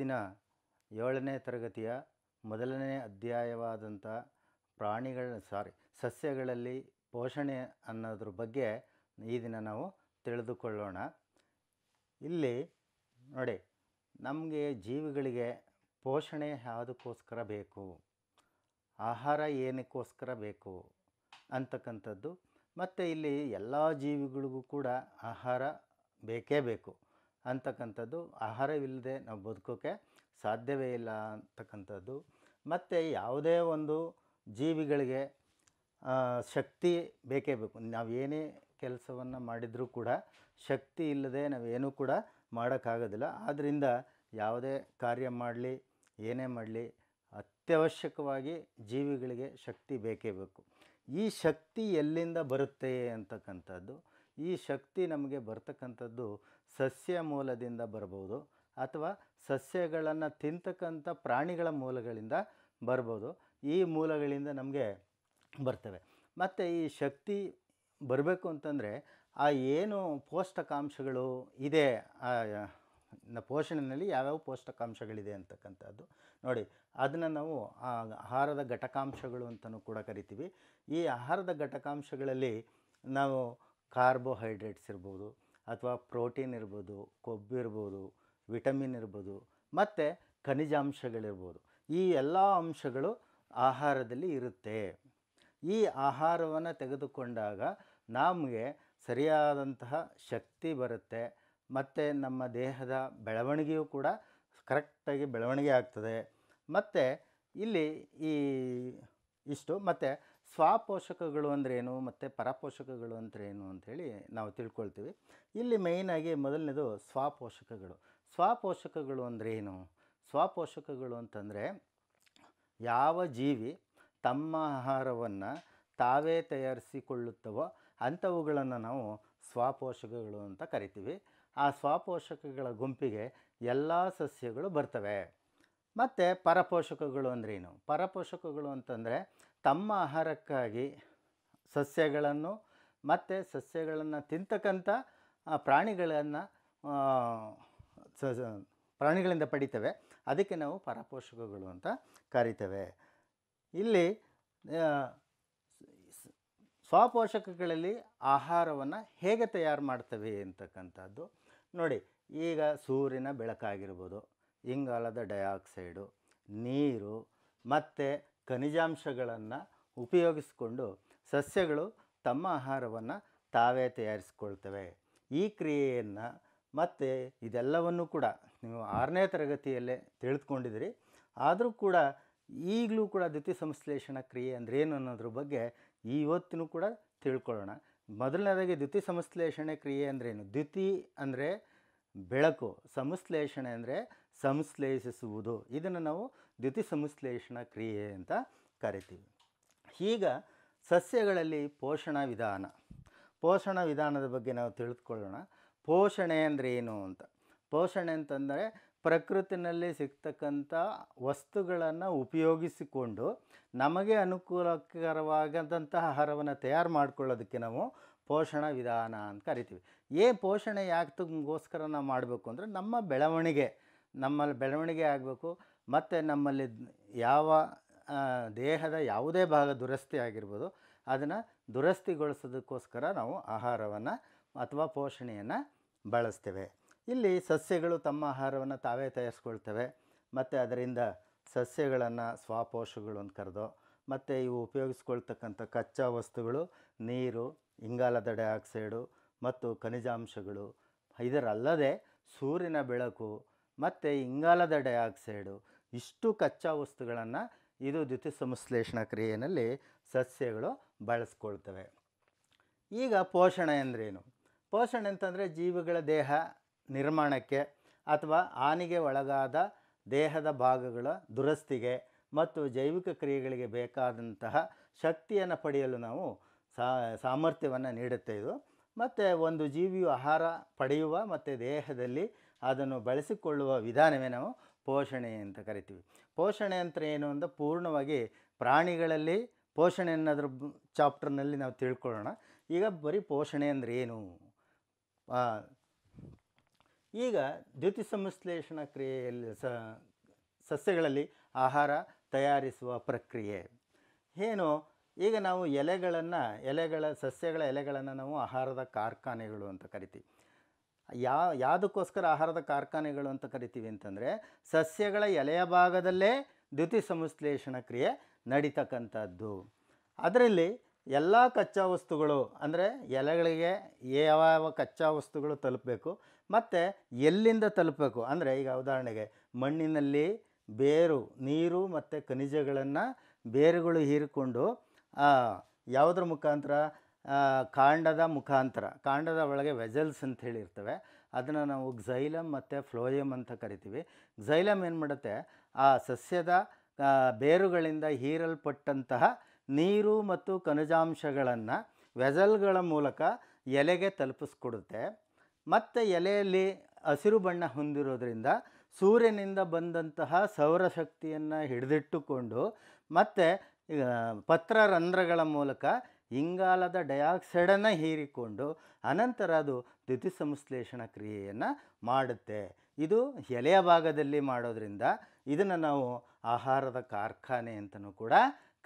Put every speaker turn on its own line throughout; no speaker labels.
ದಿನ ಏಳನೇ ತರಗತಿಯ ಮೊದಲನೇ ಅಧ್ಯಾಯವಾದಂಥ ಪ್ರಾಣಿಗಳ ಸಾರಿ ಸಸ್ಯಗಳಲ್ಲಿ ಪೋಷಣೆ ಅನ್ನೋದ್ರ ಬಗ್ಗೆ ಈ ದಿನ ನಾವು ತಿಳಿದುಕೊಳ್ಳೋಣ ಇಲ್ಲಿ ನೋಡಿ ನಮಗೆ ಜೀವಿಗಳಿಗೆ ಪೋಷಣೆ ಯಾವುದಕ್ಕೋಸ್ಕರ ಬೇಕು ಆಹಾರ ಏನಕ್ಕೋಸ್ಕರ ಬೇಕು ಅಂತಕ್ಕಂಥದ್ದು ಮತ್ತು ಇಲ್ಲಿ ಎಲ್ಲ ಜೀವಿಗಳಿಗೂ ಕೂಡ ಆಹಾರ ಬೇಕೇ ಬೇಕು ಅಂತಕ್ಕಂಥದ್ದು ಆಹಾರವಿಲ್ಲದೆ ನಾವು ಬದುಕೋಕ್ಕೆ ಸಾಧ್ಯವೇ ಇಲ್ಲ ಅಂತಕ್ಕಂಥದ್ದು ಮತ್ತು ಯಾವುದೇ ಒಂದು ಜೀವಿಗಳಿಗೆ ಶಕ್ತಿ ಬೇಕೇ ಬೇಕು ನಾವು ಏನೇ ಕೆಲಸವನ್ನು ಮಾಡಿದರೂ ಕೂಡ ಶಕ್ತಿ ಇಲ್ಲದೆ ನಾವೇನೂ ಕೂಡ ಮಾಡೋಕ್ಕಾಗೋದಿಲ್ಲ ಆದ್ದರಿಂದ ಯಾವುದೇ ಕಾರ್ಯ ಮಾಡಲಿ ಏನೇ ಮಾಡಲಿ ಅತ್ಯವಶ್ಯಕವಾಗಿ ಜೀವಿಗಳಿಗೆ ಶಕ್ತಿ ಬೇಕೇ ಬೇಕು ಈ ಶಕ್ತಿ ಎಲ್ಲಿಂದ ಬರುತ್ತೆ ಅಂತಕ್ಕಂಥದ್ದು ಈ ಶಕ್ತಿ ನಮಗೆ ಬರ್ತಕ್ಕಂಥದ್ದು ಸಸ್ಯ ಮೂಲದಿಂದ ಬರ್ಬೋದು ಅಥವಾ ಸಸ್ಯಗಳನ್ನು ತಿಂತಕ್ಕಂಥ ಪ್ರಾಣಿಗಳ ಮೂಲಗಳಿಂದ ಬರ್ಬೋದು ಈ ಮೂಲಗಳಿಂದ ನಮಗೆ ಬರ್ತವೆ ಮತ್ತು ಈ ಶಕ್ತಿ ಬರಬೇಕು ಅಂತಂದರೆ ಆ ಏನು ಪೋಷಕಾಂಶಗಳು ಇದೆ ಪೋಷಣೆಯಲ್ಲಿ ಯಾವ್ಯಾವ ಪೋಷಕಾಂಶಗಳಿದೆ ಅಂತಕ್ಕಂಥದ್ದು ನೋಡಿ ಅದನ್ನು ನಾವು ಆಹಾರದ ಘಟಕಾಂಶಗಳು ಅಂತಲೂ ಕೂಡ ಕರಿತೀವಿ ಈ ಆಹಾರದ ಘಟಕಾಂಶಗಳಲ್ಲಿ ನಾವು ಕಾರ್ಬೋಹೈಡ್ರೇಟ್ಸ್ ಇರ್ಬೋದು ಅಥವಾ ಪ್ರೋಟೀನ್ ಇರ್ಬೋದು ಕೊಬ್ಬಿರ್ಬೋದು ವಿಟಮಿನ್ ಇರ್ಬೋದು ಮತ್ತು ಖನಿಜಾಂಶಗಳಿರ್ಬೋದು ಈ ಎಲ್ಲ ಅಂಶಗಳು ಆಹಾರದಲ್ಲಿ ಇರುತ್ತೆ ಈ ಆಹಾರವನ್ನು ತೆಗೆದುಕೊಂಡಾಗ ನಮಗೆ ಸರಿಯಾದಂತಹ ಶಕ್ತಿ ಬರುತ್ತೆ ಮತ್ತು ನಮ್ಮ ದೇಹದ ಬೆಳವಣಿಗೆಯೂ ಕೂಡ ಕರೆಕ್ಟಾಗಿ ಬೆಳವಣಿಗೆ ಆಗ್ತದೆ ಮತ್ತು ಇಲ್ಲಿ ಈ ಇಷ್ಟು ಮತ್ತು ಸ್ವಪೋಷಕಗಳು ಅಂದ್ರೇನು ಮತ್ತು ಪರಪೋಷಕಗಳು ಅಂದ್ರೇನು ಅಂಥೇಳಿ ನಾವು ತಿಳ್ಕೊಳ್ತೀವಿ ಇಲ್ಲಿ ಮೇಯ್ನಾಗಿ ಮೊದಲನೇದು ಸ್ವಪೋಷಕಗಳು ಸ್ವಪೋಷಕಗಳು ಅಂದ್ರೇನು ಸ್ವಪೋಷಕಗಳು ಅಂತಂದರೆ ಯಾವ ಜೀವಿ ತಮ್ಮ ಆಹಾರವನ್ನು ತಾವೇ ತಯಾರಿಸಿಕೊಳ್ಳುತ್ತವೋ ಅಂಥವುಗಳನ್ನು ನಾವು ಸ್ವಪೋಷಕಗಳು ಅಂತ ಕರಿತೀವಿ ಆ ಸ್ವಪೋಷಕಗಳ ಗುಂಪಿಗೆ ಎಲ್ಲ ಸಸ್ಯಗಳು ಬರ್ತವೆ ಮತ್ತು ಪರಪೋಷಕಗಳು ಅಂದ್ರೇನು ಪರಪೋಷಕಗಳು ಅಂತಂದರೆ ತಮ್ಮ ಆಹಾರಕ್ಕಾಗಿ ಸಸ್ಯಗಳನ್ನು ಮತ್ತು ಸಸ್ಯಗಳನ್ನು ತಿಂತಕ್ಕಂಥ ಪ್ರಾಣಿಗಳನ್ನು ಸ ಪ್ರಾಣಿಗಳಿಂದ ಪಡಿತವೆ ಅದಕ್ಕೆ ನಾವು ಪರಪೋಷಕಗಳು ಅಂತ ಕರಿತೇವೆ ಇಲ್ಲಿ ಸ್ವಪೋಷಕಗಳಲ್ಲಿ ಆಹಾರವನ್ನು ಹೇಗೆ ತಯಾರು ಮಾಡ್ತವೆ ಅಂತಕ್ಕಂಥದ್ದು ನೋಡಿ ಈಗ ಸೂರ್ಯನ ಬೆಳಕಾಗಿರ್ಬೋದು ಇಂಗಾಲದ ಡೈಆಕ್ಸೈಡು ನೀರು ಮತ್ತು ಖನಿಜಾಂಶಗಳನ್ನು ಉಪಯೋಗಿಸಿಕೊಂಡು ಸಸ್ಯಗಳು ತಮ್ಮ ಆಹಾರವನ್ನು ತಾವೇ ತಯಾರಿಸಿಕೊಳ್ತವೆ ಈ ಕ್ರಿಯೆಯನ್ನು ಮತ್ತು ಇದೆಲ್ಲವನ್ನು ಕೂಡ ನೀವು ಆರನೇ ತರಗತಿಯಲ್ಲೇ ತಿಳಿದುಕೊಂಡಿದ್ದೀರಿ ಆದರೂ ಕೂಡ ಈಗಲೂ ಕೂಡ ದ್ಯುತಿಸಂಶ್ಲೇಷಣ ಕ್ರಿಯೆ ಅಂದರೆ ಏನು ಅನ್ನೋದ್ರ ಬಗ್ಗೆ ಈವತ್ತಿನೂ ಕೂಡ ತಿಳ್ಕೊಳ್ಳೋಣ ಮೊದಲನೇದಾಗಿ ದ್ಯುತಿ ಸಂಶ್ಲೇಷಣೆ ಕ್ರಿಯೆ ಅಂದ್ರೇನು ದ್ಯುತಿ ಅಂದರೆ ಬೆಳಕು ಸಂಶ್ಲೇಷಣೆ ಅಂದರೆ ಸಂಶ್ಲೇಷಿಸುವುದು ಇದನ್ನು ನಾವು ದ್ಯುತಿ ಸಂಶ್ಲೇಷಣ ಕ್ರಿಯೆ ಅಂತ ಕರಿತೀವಿ ಈಗ ಸಸ್ಯಗಳಲ್ಲಿ ಪೋಷಣ ವಿಧಾನ ಪೋಷಣ ವಿಧಾನದ ಬಗ್ಗೆ ನಾವು ತಿಳಿದುಕೊಳ್ಳೋಣ ಪೋಷಣೆ ಅಂದರೆ ಏನು ಅಂತ ಪೋಷಣೆ ಅಂತಂದರೆ ಪ್ರಕೃತಿನಲ್ಲಿ ಸಿಗ್ತಕ್ಕಂಥ ವಸ್ತುಗಳನ್ನು ಉಪಯೋಗಿಸಿಕೊಂಡು ನಮಗೆ ಅನುಕೂಲಕರವಾಗದಂತಹ ಆಹಾರವನ್ನು ತಯಾರು ಮಾಡಿಕೊಳ್ಳೋದಕ್ಕೆ ನಾವು ಪೋಷಣ ವಿಧಾನ ಅಂತ ಕರಿತೀವಿ ಏ ಪೋಷಣೆ ಯಾಕೆ ನಾವು ಮಾಡಬೇಕು ಅಂದರೆ ನಮ್ಮ ಬೆಳವಣಿಗೆ ನಮ್ಮಲ್ಲಿ ಬೆಳವಣಿಗೆ ಆಗಬೇಕು ಮತ್ತು ನಮ್ಮಲ್ಲಿ ಯಾವ ದೇಹದ ಯಾವುದೇ ಭಾಗ ದುರಸ್ತಿ ಆಗಿರ್ಬೋದು ಅದನ್ನು ದುರಸ್ತಿಗೊಳಿಸೋದಕ್ಕೋಸ್ಕರ ನಾವು ಆಹಾರವನ್ನು ಅಥವಾ ಪೋಷಣೆಯನ್ನು ಬಳಸ್ತೇವೆ ಇಲ್ಲಿ ಸಸ್ಯಗಳು ತಮ್ಮ ಆಹಾರವನ್ನು ತಾವೇ ತಯಾರಿಸ್ಕೊಳ್ತವೆ ಮತ್ತು ಅದರಿಂದ ಸಸ್ಯಗಳನ್ನು ಸ್ವಾಪೋಷಗಳು ಅಂತ ಕರೆದು ಮತ್ತು ಇವು ಉಪಯೋಗಿಸ್ಕೊಳ್ತಕ್ಕಂಥ ಕಚ್ಚಾ ವಸ್ತುಗಳು ನೀರು ಇಂಗಾಲದ ಡೈಆಕ್ಸೈಡು ಮತ್ತು ಖನಿಜಾಂಶಗಳು ಇದರಲ್ಲದೆ ಸೂರ್ಯನ ಬೆಳಕು ಮತ್ತು ಇಂಗಾಲದ ಡೈಆಕ್ಸೈಡು ಇಷ್ಟು ಕಚ್ಚಾ ವಸ್ತುಗಳನ್ನು ಇದು ದ್ಯುತಿ ಸಂಶ್ಲೇಷಣಾ ಕ್ರಿಯೆಯಲ್ಲಿ ಸಸ್ಯಗಳು ಬಳಸ್ಕೊಳ್ತವೆ ಈಗ ಪೋಷಣ ಅಂದ್ರೇನು ಪೋಷಣೆ ಅಂತಂದರೆ ಜೀವಿಗಳ ದೇಹ ನಿರ್ಮಾಣಕ್ಕೆ ಅಥವಾ ಹಾನಿಗೆ ಒಳಗಾದ ದೇಹದ ಭಾಗಗಳ ದುರಸ್ತಿಗೆ ಮತ್ತು ಜೈವಿಕ ಕ್ರಿಯೆಗಳಿಗೆ ಬೇಕಾದಂತಹ ಶಕ್ತಿಯನ್ನು ಪಡೆಯಲು ನಾವು ಸಾಮರ್ಥ್ಯವನ್ನು ನೀಡುತ್ತೆ ಇದು ಮತ್ತು ಒಂದು ಜೀವಿಯು ಆಹಾರ ಪಡೆಯುವ ಮತ್ತು ದೇಹದಲ್ಲಿ ಅದನ್ನು ಬಳಸಿಕೊಳ್ಳುವ ವಿಧಾನವೇ ನಾವು ಪೋಷಣೆ ಅಂತ ಕರಿತೀವಿ ಪೋಷಣೆ ಅಂತ ಏನು ಅಂದರೆ ಪೂರ್ಣವಾಗಿ ಪ್ರಾಣಿಗಳಲ್ಲಿ ಪೋಷಣೆ ಅನ್ನೋದ್ರ ಚಾಪ್ಟರ್ನಲ್ಲಿ ನಾವು ತಿಳ್ಕೊಳ್ಳೋಣ ಈಗ ಬರೀ ಪೋಷಣೆ ಅಂದರೆ ಏನು ಈಗ ದ್ಯುತಿ ಸಂಶ್ಲೇಷಣ ಕ್ರಿಯೆಯಲ್ಲಿ ಸಸ್ಯಗಳಲ್ಲಿ ಆಹಾರ ತಯಾರಿಸುವ ಪ್ರಕ್ರಿಯೆ ಏನು ಈಗ ನಾವು ಎಲೆಗಳನ್ನು ಎಲೆಗಳ ಸಸ್ಯಗಳ ಎಲೆಗಳನ್ನು ನಾವು ಆಹಾರದ ಕಾರ್ಖಾನೆಗಳು ಅಂತ ಕರಿತೀವಿ ಯಾ ಯಾವುದಕ್ಕೋಸ್ಕರ ಆಹಾರದ ಕಾರ್ಖಾನೆಗಳು ಅಂತ ಕರಿತೀವಿ ಅಂತಂದರೆ ಸಸ್ಯಗಳ ಎಲೆಯ ಭಾಗದಲ್ಲೇ ದ್ಯುತಿ ಸಂಶ್ಲೇಷಣ ಕ್ರಿಯೆ ನಡೀತಕ್ಕಂಥದ್ದು ಅದರಲ್ಲಿ ಎಲ್ಲ ಕಚ್ಚಾ ವಸ್ತುಗಳು ಅಂದರೆ ಎಲೆಗಳಿಗೆ ಯಾವ ಕಚ್ಚಾ ವಸ್ತುಗಳು ತಲುಪಬೇಕು ಮತ್ತು ಎಲ್ಲಿಂದ ತಲುಪಬೇಕು ಅಂದರೆ ಈಗ ಉದಾಹರಣೆಗೆ ಮಣ್ಣಿನಲ್ಲಿ ಬೇರು ನೀರು ಮತ್ತು ಖನಿಜಗಳನ್ನು ಬೇರುಗಳು ಹೀರಿಕೊಂಡು ಯಾವುದ್ರ ಮುಖಾಂತರ ಕಾಂಡದ ಮುಖಾಂತರ ಕಾಂಡದ ಒಳಗೆ ವೆಜಲ್ಸ್ ಅಂತ ಹೇಳಿರ್ತವೆ ಅದನ್ನು ನಾವು ಝೈಲಮ್ ಮತ್ತು ಫ್ಲೋಯಮ್ ಅಂತ ಕರಿತೀವಿ ಝೈಲಮ್ ಏನು ಮಾಡುತ್ತೆ ಆ ಸಸ್ಯದ ಬೇರುಗಳಿಂದ ಹೀರಲ್ಪಟ್ಟಂತಹ ನೀರು ಮತ್ತು ಖನಿಜಾಂಶಗಳನ್ನು ವೆಜಲ್ಗಳ ಮೂಲಕ ಎಲೆಗೆ ತಲುಪಿಸ್ಕೊಡುತ್ತೆ ಮತ್ತು ಎಲೆಯಲ್ಲಿ ಹಸಿರು ಬಣ್ಣ ಹೊಂದಿರೋದ್ರಿಂದ ಸೂರ್ಯನಿಂದ ಬಂದಂತಹ ಸೌರಶಕ್ತಿಯನ್ನು ಹಿಡಿದಿಟ್ಟುಕೊಂಡು ಮತ್ತು ರಂಧ್ರಗಳ ಮೂಲಕ ಇಂಗಾಲದ ಡೈಆಕ್ಸೈಡನ್ನು ಹೀರಿಕೊಂಡು ಅನಂತರ ಅದು ಸಂಶ್ಲೇಷಣ ಕ್ರಿಯೆಯನ್ನು ಮಾಡುತ್ತೆ ಇದು ಎಲೆಯ ಭಾಗದಲ್ಲಿ ಮಾಡೋದರಿಂದ ಇದನ್ನು ನಾವು ಆಹಾರದ ಕಾರ್ಖಾನೆ ಅಂತಲೂ ಕೂಡ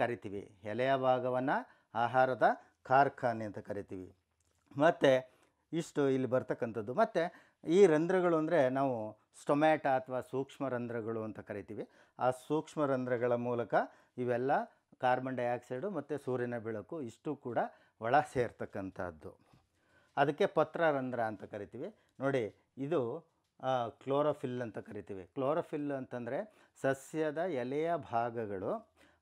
ಕರಿತೀವಿ ಎಲೆಯ ಭಾಗವನ್ನು ಆಹಾರದ ಕಾರ್ಖಾನೆ ಅಂತ ಕರಿತೀವಿ ಮತ್ತು ಇಷ್ಟು ಇಲ್ಲಿ ಬರ್ತಕ್ಕಂಥದ್ದು ಮತ್ತು ಈ ರಂಧ್ರಗಳು ಅಂದರೆ ನಾವು ಸ್ಟೊಮ್ಯಾಟ ಅಥವಾ ಸೂಕ್ಷ್ಮ ರಂಧ್ರಗಳು ಅಂತ ಕರಿತೀವಿ ಆ ಸೂಕ್ಷ್ಮ ರಂಧ್ರಗಳ ಮೂಲಕ ಇವೆಲ್ಲ ಕಾರ್ಬನ್ ಡೈಆಕ್ಸೈಡು ಮತ್ತು ಸೂರ್ಯನ ಬೆಳಕು ಇಷ್ಟು ಕೂಡ ಒಳ ಸೇರ್ತಕ್ಕಂಥದ್ದು ಅದಕ್ಕೆ ಪತ್ರರಂಧ್ರ ಅಂತ ಕರಿತೀವಿ ನೋಡಿ ಇದು ಕ್ಲೋರೋಫಿಲ್ ಅಂತ ಕರಿತೀವಿ ಕ್ಲೋರೋಫಿಲ್ ಅಂತಂದರೆ ಸಸ್ಯದ ಎಲೆಯ ಭಾಗಗಳು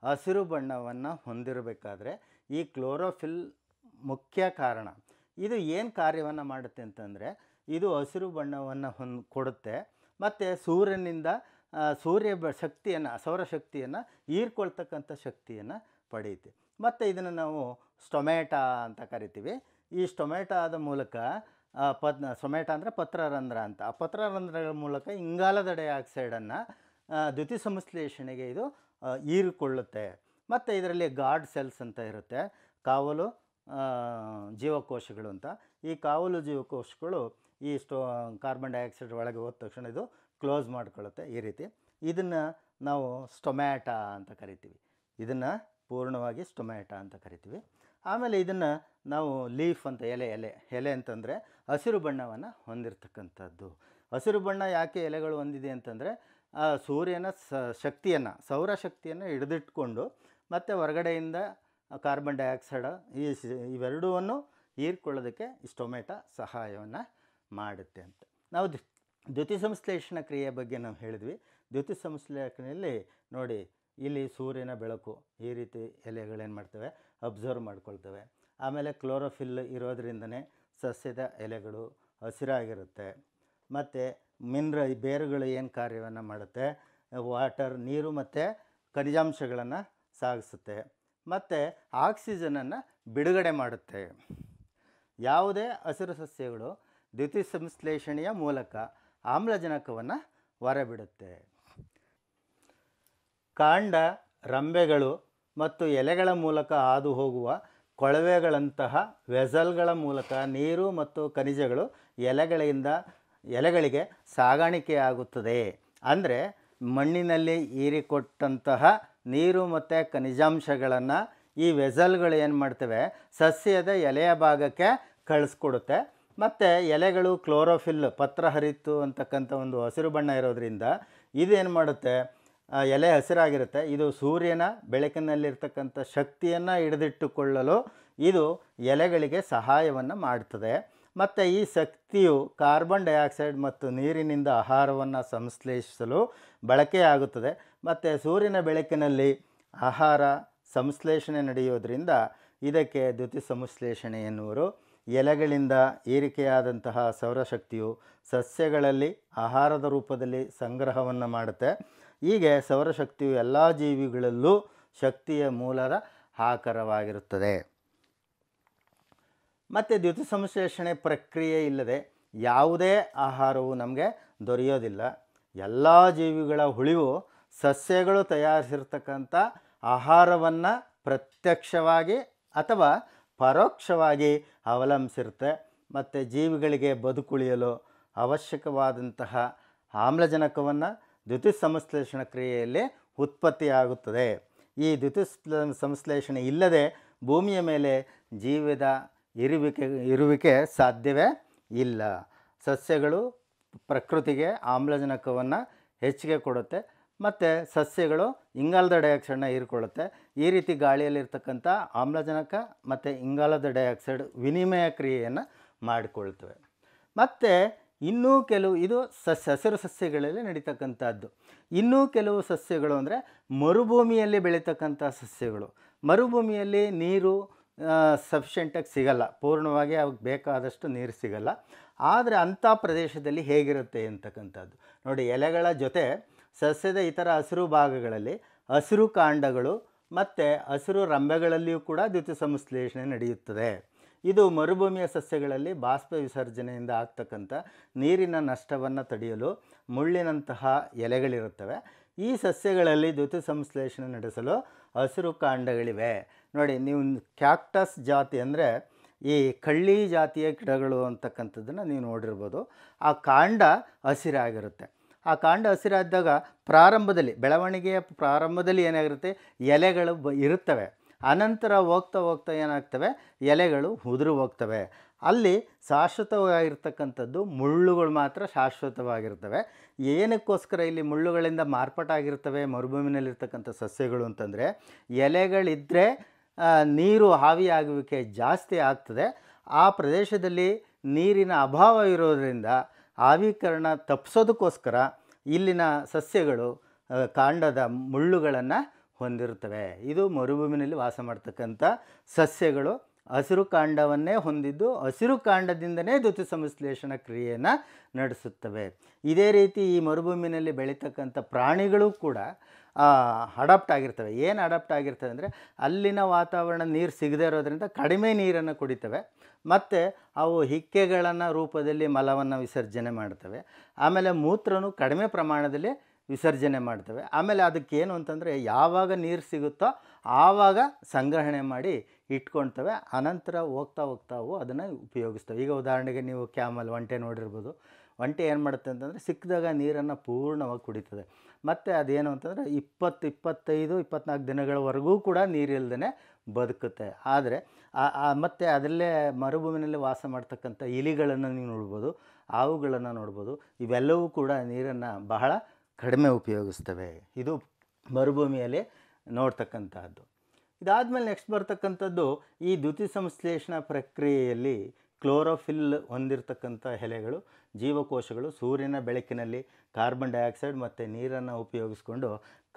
ಹಸಿರು ಬಣ್ಣವನ್ನು ಹೊಂದಿರಬೇಕಾದ್ರೆ ಈ ಕ್ಲೋರೋಫಿಲ್ ಮುಖ್ಯ ಕಾರಣ ಇದು ಏನು ಕಾರ್ಯವನ್ನು ಮಾಡುತ್ತೆ ಅಂತಂದರೆ ಇದು ಹಸಿರು ಬಣ್ಣವನ್ನು ಹೊಂದ್ ಕೊಡುತ್ತೆ ಮತ್ತು ಸೂರ್ಯನಿಂದ ಸೂರ್ಯ ಬ ಶಕ್ತಿಯನ್ನು ಸೌರಶಕ್ತಿಯನ್ನು ಹೀರ್ಕೊಳ್ತಕ್ಕಂಥ ಶಕ್ತಿಯನ್ನು ಪಡೆಯುತ್ತೆ ಮತ್ತು ಇದನ್ನು ನಾವು ಸ್ಟೊಮ್ಯಾಟಾ ಅಂತ ಕರಿತೀವಿ ಈ ಸ್ಟೊಮ್ಯಾಟಾದ ಮೂಲಕ ಪತ್ ಸ್ಟೊಮ್ಯಾಟ ಅಂದರೆ ಪತ್ರರಂಧ್ರ ಅಂತ ಆ ಪತ್ರರಂಧ್ರಗಳ ಮೂಲಕ ಇಂಗಾಲದ ಡೈಆಕ್ಸೈಡನ್ನು ದ್ಯುತಿ ಸಂಶ್ಲೇಷಣೆಗೆ ಇದು ಹೀರಿಕೊಳ್ಳುತ್ತೆ ಮತ್ತು ಇದರಲ್ಲಿ ಗಾರ್ಡ್ ಸೆಲ್ಸ್ ಅಂತ ಇರುತ್ತೆ ಕಾವಲು ಜೀವಕೋಶಗಳು ಅಂತ ಈ ಕಾವಲು ಜೀವಕೋಶಗಳು ಈ ಸ್ಟೋ ಕಾರ್ಬನ್ ಡೈಆಕ್ಸೈಡ್ ಒಳಗೆ ಹೋದ ತಕ್ಷಣ ಇದು ಕ್ಲೋಸ್ ಮಾಡಿಕೊಳ್ಳುತ್ತೆ ಈ ರೀತಿ ಇದನ್ನು ನಾವು ಸ್ಟೊಮ್ಯಾಟ ಅಂತ ಕರಿತೀವಿ ಇದನ್ನು ಪೂರ್ಣವಾಗಿ ಸ್ಟೊಮ್ಯಾಟ ಅಂತ ಕರಿತೀವಿ ಆಮೇಲೆ ಇದನ್ನು ನಾವು ಲೀಫ್ ಅಂತ ಎಲೆ ಎಲೆ ಎಲೆ ಅಂತಂದರೆ ಹಸಿರು ಬಣ್ಣವನ್ನು ಹೊಂದಿರತಕ್ಕಂಥದ್ದು ಹಸಿರು ಬಣ್ಣ ಯಾಕೆ ಎಲೆಗಳು ಹೊಂದಿದೆ ಅಂತಂದರೆ ಆ ಸೂರ್ಯನ ಸ ಶಕ್ತಿಯನ್ನು ಸೌರಶಕ್ತಿಯನ್ನು ಹಿಡಿದಿಟ್ಕೊಂಡು ಮತ್ತು ಹೊರಗಡೆಯಿಂದ ಕಾರ್ಬನ್ ಡೈಆಕ್ಸೈಡ್ ಈ ಇವೆರಡೂ ಹೀರ್ಕೊಳ್ಳೋದಕ್ಕೆ ಈ ಸ್ಟೊಮೆಟೊ ಸಹಾಯವನ್ನು ಮಾಡುತ್ತೆ ಅಂತ ನಾವು ದ್ಯುತಿ ಸಂಶ್ಲೇಷಣ ಕ್ರಿಯೆಯ ಬಗ್ಗೆ ನಾವು ಹೇಳಿದ್ವಿ ದ್ಯುತಿ ಸಂಶ್ಲೇಷಣೆಯಲ್ಲಿ ನೋಡಿ ಇಲ್ಲಿ ಸೂರ್ಯನ ಬೆಳಕು ಈ ರೀತಿ ಎಲೆಗಳೇನು ಮಾಡ್ತವೆ ಅಬ್ಸರ್ವ್ ಮಾಡ್ಕೊಳ್ತವೆ ಆಮೇಲೆ ಕ್ಲೋರೋಫಿಲ್ ಇರೋದ್ರಿಂದನೇ ಸಸ್ಯದ ಎಲೆಗಳು ಹಸಿರಾಗಿರುತ್ತೆ ಮತ್ತು ಮಿನ್ರ ಬೇರುಗಳು ಏನು ಕಾರ್ಯವನ್ನು ಮಾಡುತ್ತೆ ವಾಟರ್ ನೀರು ಮತ್ತು ಖನಿಜಾಂಶಗಳನ್ನು ಸಾಗಿಸುತ್ತೆ ಮತ್ತು ಆಕ್ಸಿಜನನ್ನು ಬಿಡುಗಡೆ ಮಾಡುತ್ತೆ ಯಾವುದೇ ಹಸಿರು ಸಸ್ಯಗಳು ದ್ಯುತಿಸಂಶ್ಲೇಷಣೆಯ ಮೂಲಕ ಆಮ್ಲಜನಕವನ್ನು ಹೊರಬಿಡುತ್ತೆ ಕಾಂಡ ರಂಬೆಗಳು ಮತ್ತು ಎಲೆಗಳ ಮೂಲಕ ಹಾದು ಹೋಗುವ ಕೊಳವೆಗಳಂತಹ ವೆಸಲ್ಗಳ ಮೂಲಕ ನೀರು ಮತ್ತು ಖನಿಜಗಳು ಎಲೆಗಳಿಂದ ಎಲೆಗಳಿಗೆ ಸಾಗಾಣಿಕೆಯಾಗುತ್ತದೆ ಅಂದರೆ ಮಣ್ಣಿನಲ್ಲಿ ಹೀರಿಕೊಟ್ಟಂತಹ ನೀರು ಮತ್ತು ಖನಿಜಾಂಶಗಳನ್ನು ಈ ವೆಸಲ್ಗಳು ಏನು ಮಾಡ್ತವೆ ಸಸ್ಯದ ಎಲೆಯ ಭಾಗಕ್ಕೆ ಕಳಿಸ್ಕೊಡುತ್ತೆ ಮತ್ತು ಎಲೆಗಳು ಕ್ಲೋರೋಫಿಲ್ ಪತ್ರ ಹರಿತು ಅಂತಕ್ಕಂಥ ಒಂದು ಹಸಿರು ಬಣ್ಣ ಇರೋದ್ರಿಂದ ಇದೇನು ಮಾಡುತ್ತೆ ಎಲೆ ಹಸಿರಾಗಿರುತ್ತೆ ಇದು ಸೂರ್ಯನ ಬೆಳಕಿನಲ್ಲಿರ್ತಕ್ಕಂಥ ಶಕ್ತಿಯನ್ನು ಹಿಡಿದಿಟ್ಟುಕೊಳ್ಳಲು ಇದು ಎಲೆಗಳಿಗೆ ಸಹಾಯವನ್ನು ಮಾಡ್ತದೆ ಮತ್ತು ಈ ಶಕ್ತಿಯು ಕಾರ್ಬನ್ ಡೈಆಕ್ಸೈಡ್ ಮತ್ತು ನೀರಿನಿಂದ ಆಹಾರವನ್ನು ಸಂಶ್ಲೇಷಿಸಲು ಬಳಕೆಯಾಗುತ್ತದೆ ಮತ್ತು ಸೂರ್ಯನ ಬೆಳಕಿನಲ್ಲಿ ಆಹಾರ ಸಂಶ್ಲೇಷಣೆ ನಡೆಯೋದರಿಂದ ಇದಕ್ಕೆ ದ್ಯುತಿ ಸಂಶ್ಲೇಷಣೆ ಎನ್ನುವರು ಎಲೆಗಳಿಂದ ಏರಿಕೆಯಾದಂತಹ ಸೌರಶಕ್ತಿಯು ಸಸ್ಯಗಳಲ್ಲಿ ಆಹಾರದ ರೂಪದಲ್ಲಿ ಸಂಗ್ರಹವನ್ನು ಮಾಡುತ್ತೆ ಹೀಗೆ ಸೌರಶಕ್ತಿಯು ಎಲ್ಲ ಜೀವಿಗಳಲ್ಲೂ ಶಕ್ತಿಯ ಮೂಲದ ಆಕರವಾಗಿರುತ್ತದೆ ಮತ್ತು ದ್ಯುತಿ ಸಂಶ್ಲೇಷಣೆ ಪ್ರಕ್ರಿಯೆ ಇಲ್ಲದೆ ಯಾವುದೇ ಆಹಾರವು ನಮಗೆ ದೊರೆಯೋದಿಲ್ಲ ಎಲ್ಲ ಜೀವಿಗಳ ಹುಳಿವು ಸಸ್ಯಗಳು ತಯಾರಿಸಿರ್ತಕ್ಕಂಥ ಆಹಾರವನ್ನು ಪ್ರತ್ಯಕ್ಷವಾಗಿ ಅಥವಾ ಪರೋಕ್ಷವಾಗಿ ಅವಲಂಬಿಸಿರುತ್ತೆ ಮತ್ತು ಜೀವಿಗಳಿಗೆ ಬದುಕುಳಿಯಲು ಅವಶ್ಯಕವಾದಂತಹ ಆಮ್ಲಜನಕವನ್ನು ಸಂಶ್ಲೇಷಣ ಕ್ರಿಯೆಯಲ್ಲಿ ಉತ್ಪತ್ತಿಯಾಗುತ್ತದೆ ಈ ದ್ಯುತಿ ಸಂಶ್ಲೇಷಣೆ ಇಲ್ಲದೆ ಭೂಮಿಯ ಮೇಲೆ ಜೀವದ ಇರುವಿಕೆ ಇರುವಿಕೆ ಸಾಧ್ಯವೇ ಇಲ್ಲ ಸಸ್ಯಗಳು ಪ್ರಕೃತಿಗೆ ಆಮ್ಲಜನಕವನ್ನು ಹೆಚ್ಚಿಗೆ ಕೊಡುತ್ತೆ ಮತ್ತು ಸಸ್ಯಗಳು ಇಂಗಾಲದ ಡೈಆಕ್ಸೈಡನ್ನ ಹೀರಿಕೊಳ್ಳುತ್ತೆ ಈ ರೀತಿ ಗಾಳಿಯಲ್ಲಿರ್ತಕ್ಕಂಥ ಆಮ್ಲಜನಕ ಮತ್ತು ಇಂಗಾಲದ ಡೈಆಕ್ಸೈಡ್ ವಿನಿಮಯ ಕ್ರಿಯೆಯನ್ನು ಮಾಡಿಕೊಳ್ತವೆ ಮತ್ತು ಇನ್ನೂ ಕೆಲವು ಇದು ಸಸ್ಯ ಹಸಿರು ಸಸ್ಯಗಳಲ್ಲಿ ನಡೀತಕ್ಕಂಥದ್ದು ಇನ್ನೂ ಕೆಲವು ಸಸ್ಯಗಳು ಅಂದರೆ ಮರುಭೂಮಿಯಲ್ಲಿ ಬೆಳೀತಕ್ಕಂಥ ಸಸ್ಯಗಳು ಮರುಭೂಮಿಯಲ್ಲಿ ನೀರು ಸಫಿಷಿಯೆಂಟಾಗಿ ಸಿಗಲ್ಲ ಪೂರ್ಣವಾಗಿ ಅವಕ್ಕೆ ಬೇಕಾದಷ್ಟು ನೀರು ಸಿಗಲ್ಲ ಆದರೆ ಅಂಥ ಪ್ರದೇಶದಲ್ಲಿ ಹೇಗಿರುತ್ತೆ ಅಂತಕ್ಕಂಥದ್ದು ನೋಡಿ ಎಲೆಗಳ ಜೊತೆ ಸಸ್ಯದ ಇತರ ಹಸಿರು ಭಾಗಗಳಲ್ಲಿ ಹಸಿರು ಕಾಂಡಗಳು ಮತ್ತು ಹಸಿರು ರಂಬೆಗಳಲ್ಲಿಯೂ ಕೂಡ ದ್ಯುತಿ ಸಂಶ್ಲೇಷಣೆ ನಡೆಯುತ್ತದೆ ಇದು ಮರುಭೂಮಿಯ ಸಸ್ಯಗಳಲ್ಲಿ ಬಾಷ್ಪ ವಿಸರ್ಜನೆಯಿಂದ ಆಗ್ತಕ್ಕಂಥ ನೀರಿನ ನಷ್ಟವನ್ನು ತಡೆಯಲು ಮುಳ್ಳಿನಂತಹ ಎಲೆಗಳಿರುತ್ತವೆ ಈ ಸಸ್ಯಗಳಲ್ಲಿ ದ್ಯುತಿ ಸಂಶ್ಲೇಷಣೆ ನಡೆಸಲು ಹಸಿರು ಕಾಂಡಗಳಿವೆ ನೋಡಿ ನೀವು ಕ್ಯಾಕ್ಟಸ್ ಜಾತಿ ಅಂದರೆ ಈ ಕಳ್ಳಿ ಜಾತಿಯ ಗಿಡಗಳು ಅಂತಕ್ಕಂಥದ್ದನ್ನು ನೀವು ನೋಡಿರ್ಬೋದು ಆ ಕಾಂಡ ಹಸಿರಾಗಿರುತ್ತೆ ಆ ಕಾಂಡ ಹಸಿರಾದಾಗ ಪ್ರಾರಂಭದಲ್ಲಿ ಬೆಳವಣಿಗೆಯ ಪ್ರಾರಂಭದಲ್ಲಿ ಏನಾಗಿರುತ್ತೆ ಎಲೆಗಳು ಬ ಇರುತ್ತವೆ ಅನಂತರ ಹೋಗ್ತಾ ಹೋಗ್ತಾ ಏನಾಗ್ತವೆ ಎಲೆಗಳು ಉದುರು ಹೋಗ್ತವೆ ಅಲ್ಲಿ ಶಾಶ್ವತವಾಗಿರ್ತಕ್ಕಂಥದ್ದು ಮುಳ್ಳುಗಳು ಮಾತ್ರ ಶಾಶ್ವತವಾಗಿರ್ತವೆ ಏನಕ್ಕೋಸ್ಕರ ಇಲ್ಲಿ ಮುಳ್ಳುಗಳಿಂದ ಮಾರ್ಪಾಟಾಗಿರ್ತವೆ ಮರುಭೂಮಿನಲ್ಲಿರ್ತಕ್ಕಂಥ ಸಸ್ಯಗಳು ಅಂತಂದರೆ ಎಲೆಗಳಿದ್ದರೆ ನೀರು ಆವಿಯಾಗುವಿಕೆ ಜಾಸ್ತಿ ಆಗ್ತದೆ ಆ ಪ್ರದೇಶದಲ್ಲಿ ನೀರಿನ ಅಭಾವ ಇರೋದರಿಂದ ಆವೀಕರಣ ತಪ್ಪಿಸೋದಕ್ಕೋಸ್ಕರ ಇಲ್ಲಿನ ಸಸ್ಯಗಳು ಕಾಂಡದ ಮುಳ್ಳುಗಳನ್ನು ಹೊಂದಿರುತ್ತವೆ ಇದು ಮರುಭೂಮಿನಲ್ಲಿ ವಾಸ ಮಾಡ್ತಕ್ಕಂಥ ಸಸ್ಯಗಳು ಹಸಿರು ಕಾಂಡವನ್ನೇ ಹೊಂದಿದ್ದು ಹಸಿರು ಕಾಂಡದಿಂದನೇ ದ್ಯುತಿ ಸಂಶ್ಲೇಷಣ ಕ್ರಿಯೆಯನ್ನು ನಡೆಸುತ್ತವೆ ಇದೇ ರೀತಿ ಈ ಮರುಭೂಮಿನಲ್ಲಿ ಬೆಳೀತಕ್ಕಂಥ ಪ್ರಾಣಿಗಳು ಕೂಡ ಅಡಾಪ್ಟ್ ಆಗಿರ್ತವೆ ಏನು ಅಡಾಪ್ಟ್ ಆಗಿರ್ತವೆ ಅಂದರೆ ಅಲ್ಲಿನ ವಾತಾವರಣ ನೀರು ಸಿಗದೇ ಇರೋದರಿಂದ ಕಡಿಮೆ ನೀರನ್ನು ಕುಡಿತವೆ ಮತ್ತು ಅವು ಹಿಕ್ಕೆಗಳನ್ನು ರೂಪದಲ್ಲಿ ಮಲವನ್ನು ವಿಸರ್ಜನೆ ಮಾಡ್ತವೆ ಆಮೇಲೆ ಮೂತ್ರನೂ ಕಡಿಮೆ ಪ್ರಮಾಣದಲ್ಲಿ ವಿಸರ್ಜನೆ ಮಾಡ್ತವೆ ಆಮೇಲೆ ಅದಕ್ಕೇನು ಅಂತಂದರೆ ಯಾವಾಗ ನೀರು ಸಿಗುತ್ತೋ ಆವಾಗ ಸಂಗ್ರಹಣೆ ಮಾಡಿ ಇಟ್ಕೊಳ್ತವೆ ಅನಂತರ ಹೋಗ್ತಾ ಹೋಗ್ತಾ ಅವು ಅದನ್ನು ಉಪಯೋಗಿಸ್ತವೆ ಈಗ ಉದಾಹರಣೆಗೆ ನೀವು ಕ್ಯಾಮಲ್ ಒಂಟೆ ನೋಡಿರ್ಬೋದು ಒಂಟೆ ಏನು ಮಾಡುತ್ತೆ ಅಂತಂದರೆ ಸಿಕ್ಕಿದಾಗ ನೀರನ್ನು ಪೂರ್ಣವಾಗಿ ಕುಡಿತದೆ ಮತ್ತು ಅದೇನು ಅಂತಂದರೆ ಇಪ್ಪತ್ತು ಇಪ್ಪತ್ತೈದು ಇಪ್ಪತ್ನಾಲ್ಕು ದಿನಗಳವರೆಗೂ ಕೂಡ ನೀರಿಲ್ಲದೇ ಬದುಕುತ್ತೆ ಆದರೆ ಮತ್ತು ಅದರಲ್ಲೇ ಮರುಭೂಮಿನಲ್ಲಿ ವಾಸ ಮಾಡ್ತಕ್ಕಂಥ ಇಲಿಗಳನ್ನು ನೀವು ನೋಡ್ಬೋದು ಹಾವುಗಳನ್ನು ನೋಡ್ಬೋದು ಇವೆಲ್ಲವೂ ಕೂಡ ನೀರನ್ನು ಬಹಳ ಕಡಿಮೆ ಉಪಯೋಗಿಸ್ತವೆ ಇದು ಮರುಭೂಮಿಯಲ್ಲಿ ನೋಡ್ತಕ್ಕಂಥದ್ದು ಇದಾದಮೇಲೆ ನೆಕ್ಸ್ಟ್ ಬರ್ತಕ್ಕಂಥದ್ದು ಈ ದ್ಯುತಿ ಸಂಶ್ಲೇಷಣ ಪ್ರಕ್ರಿಯೆಯಲ್ಲಿ ಕ್ಲೋರೋಫಿಲ್ ಹೊಂದಿರತಕ್ಕಂಥ ಎಲೆಗಳು ಜೀವಕೋಶಗಳು ಸೂರ್ಯನ ಬೆಳಕಿನಲ್ಲಿ ಕಾರ್ಬನ್ ಡೈಆಕ್ಸೈಡ್ ಮತ್ತು ನೀರನ್ನು ಉಪಯೋಗಿಸಿಕೊಂಡು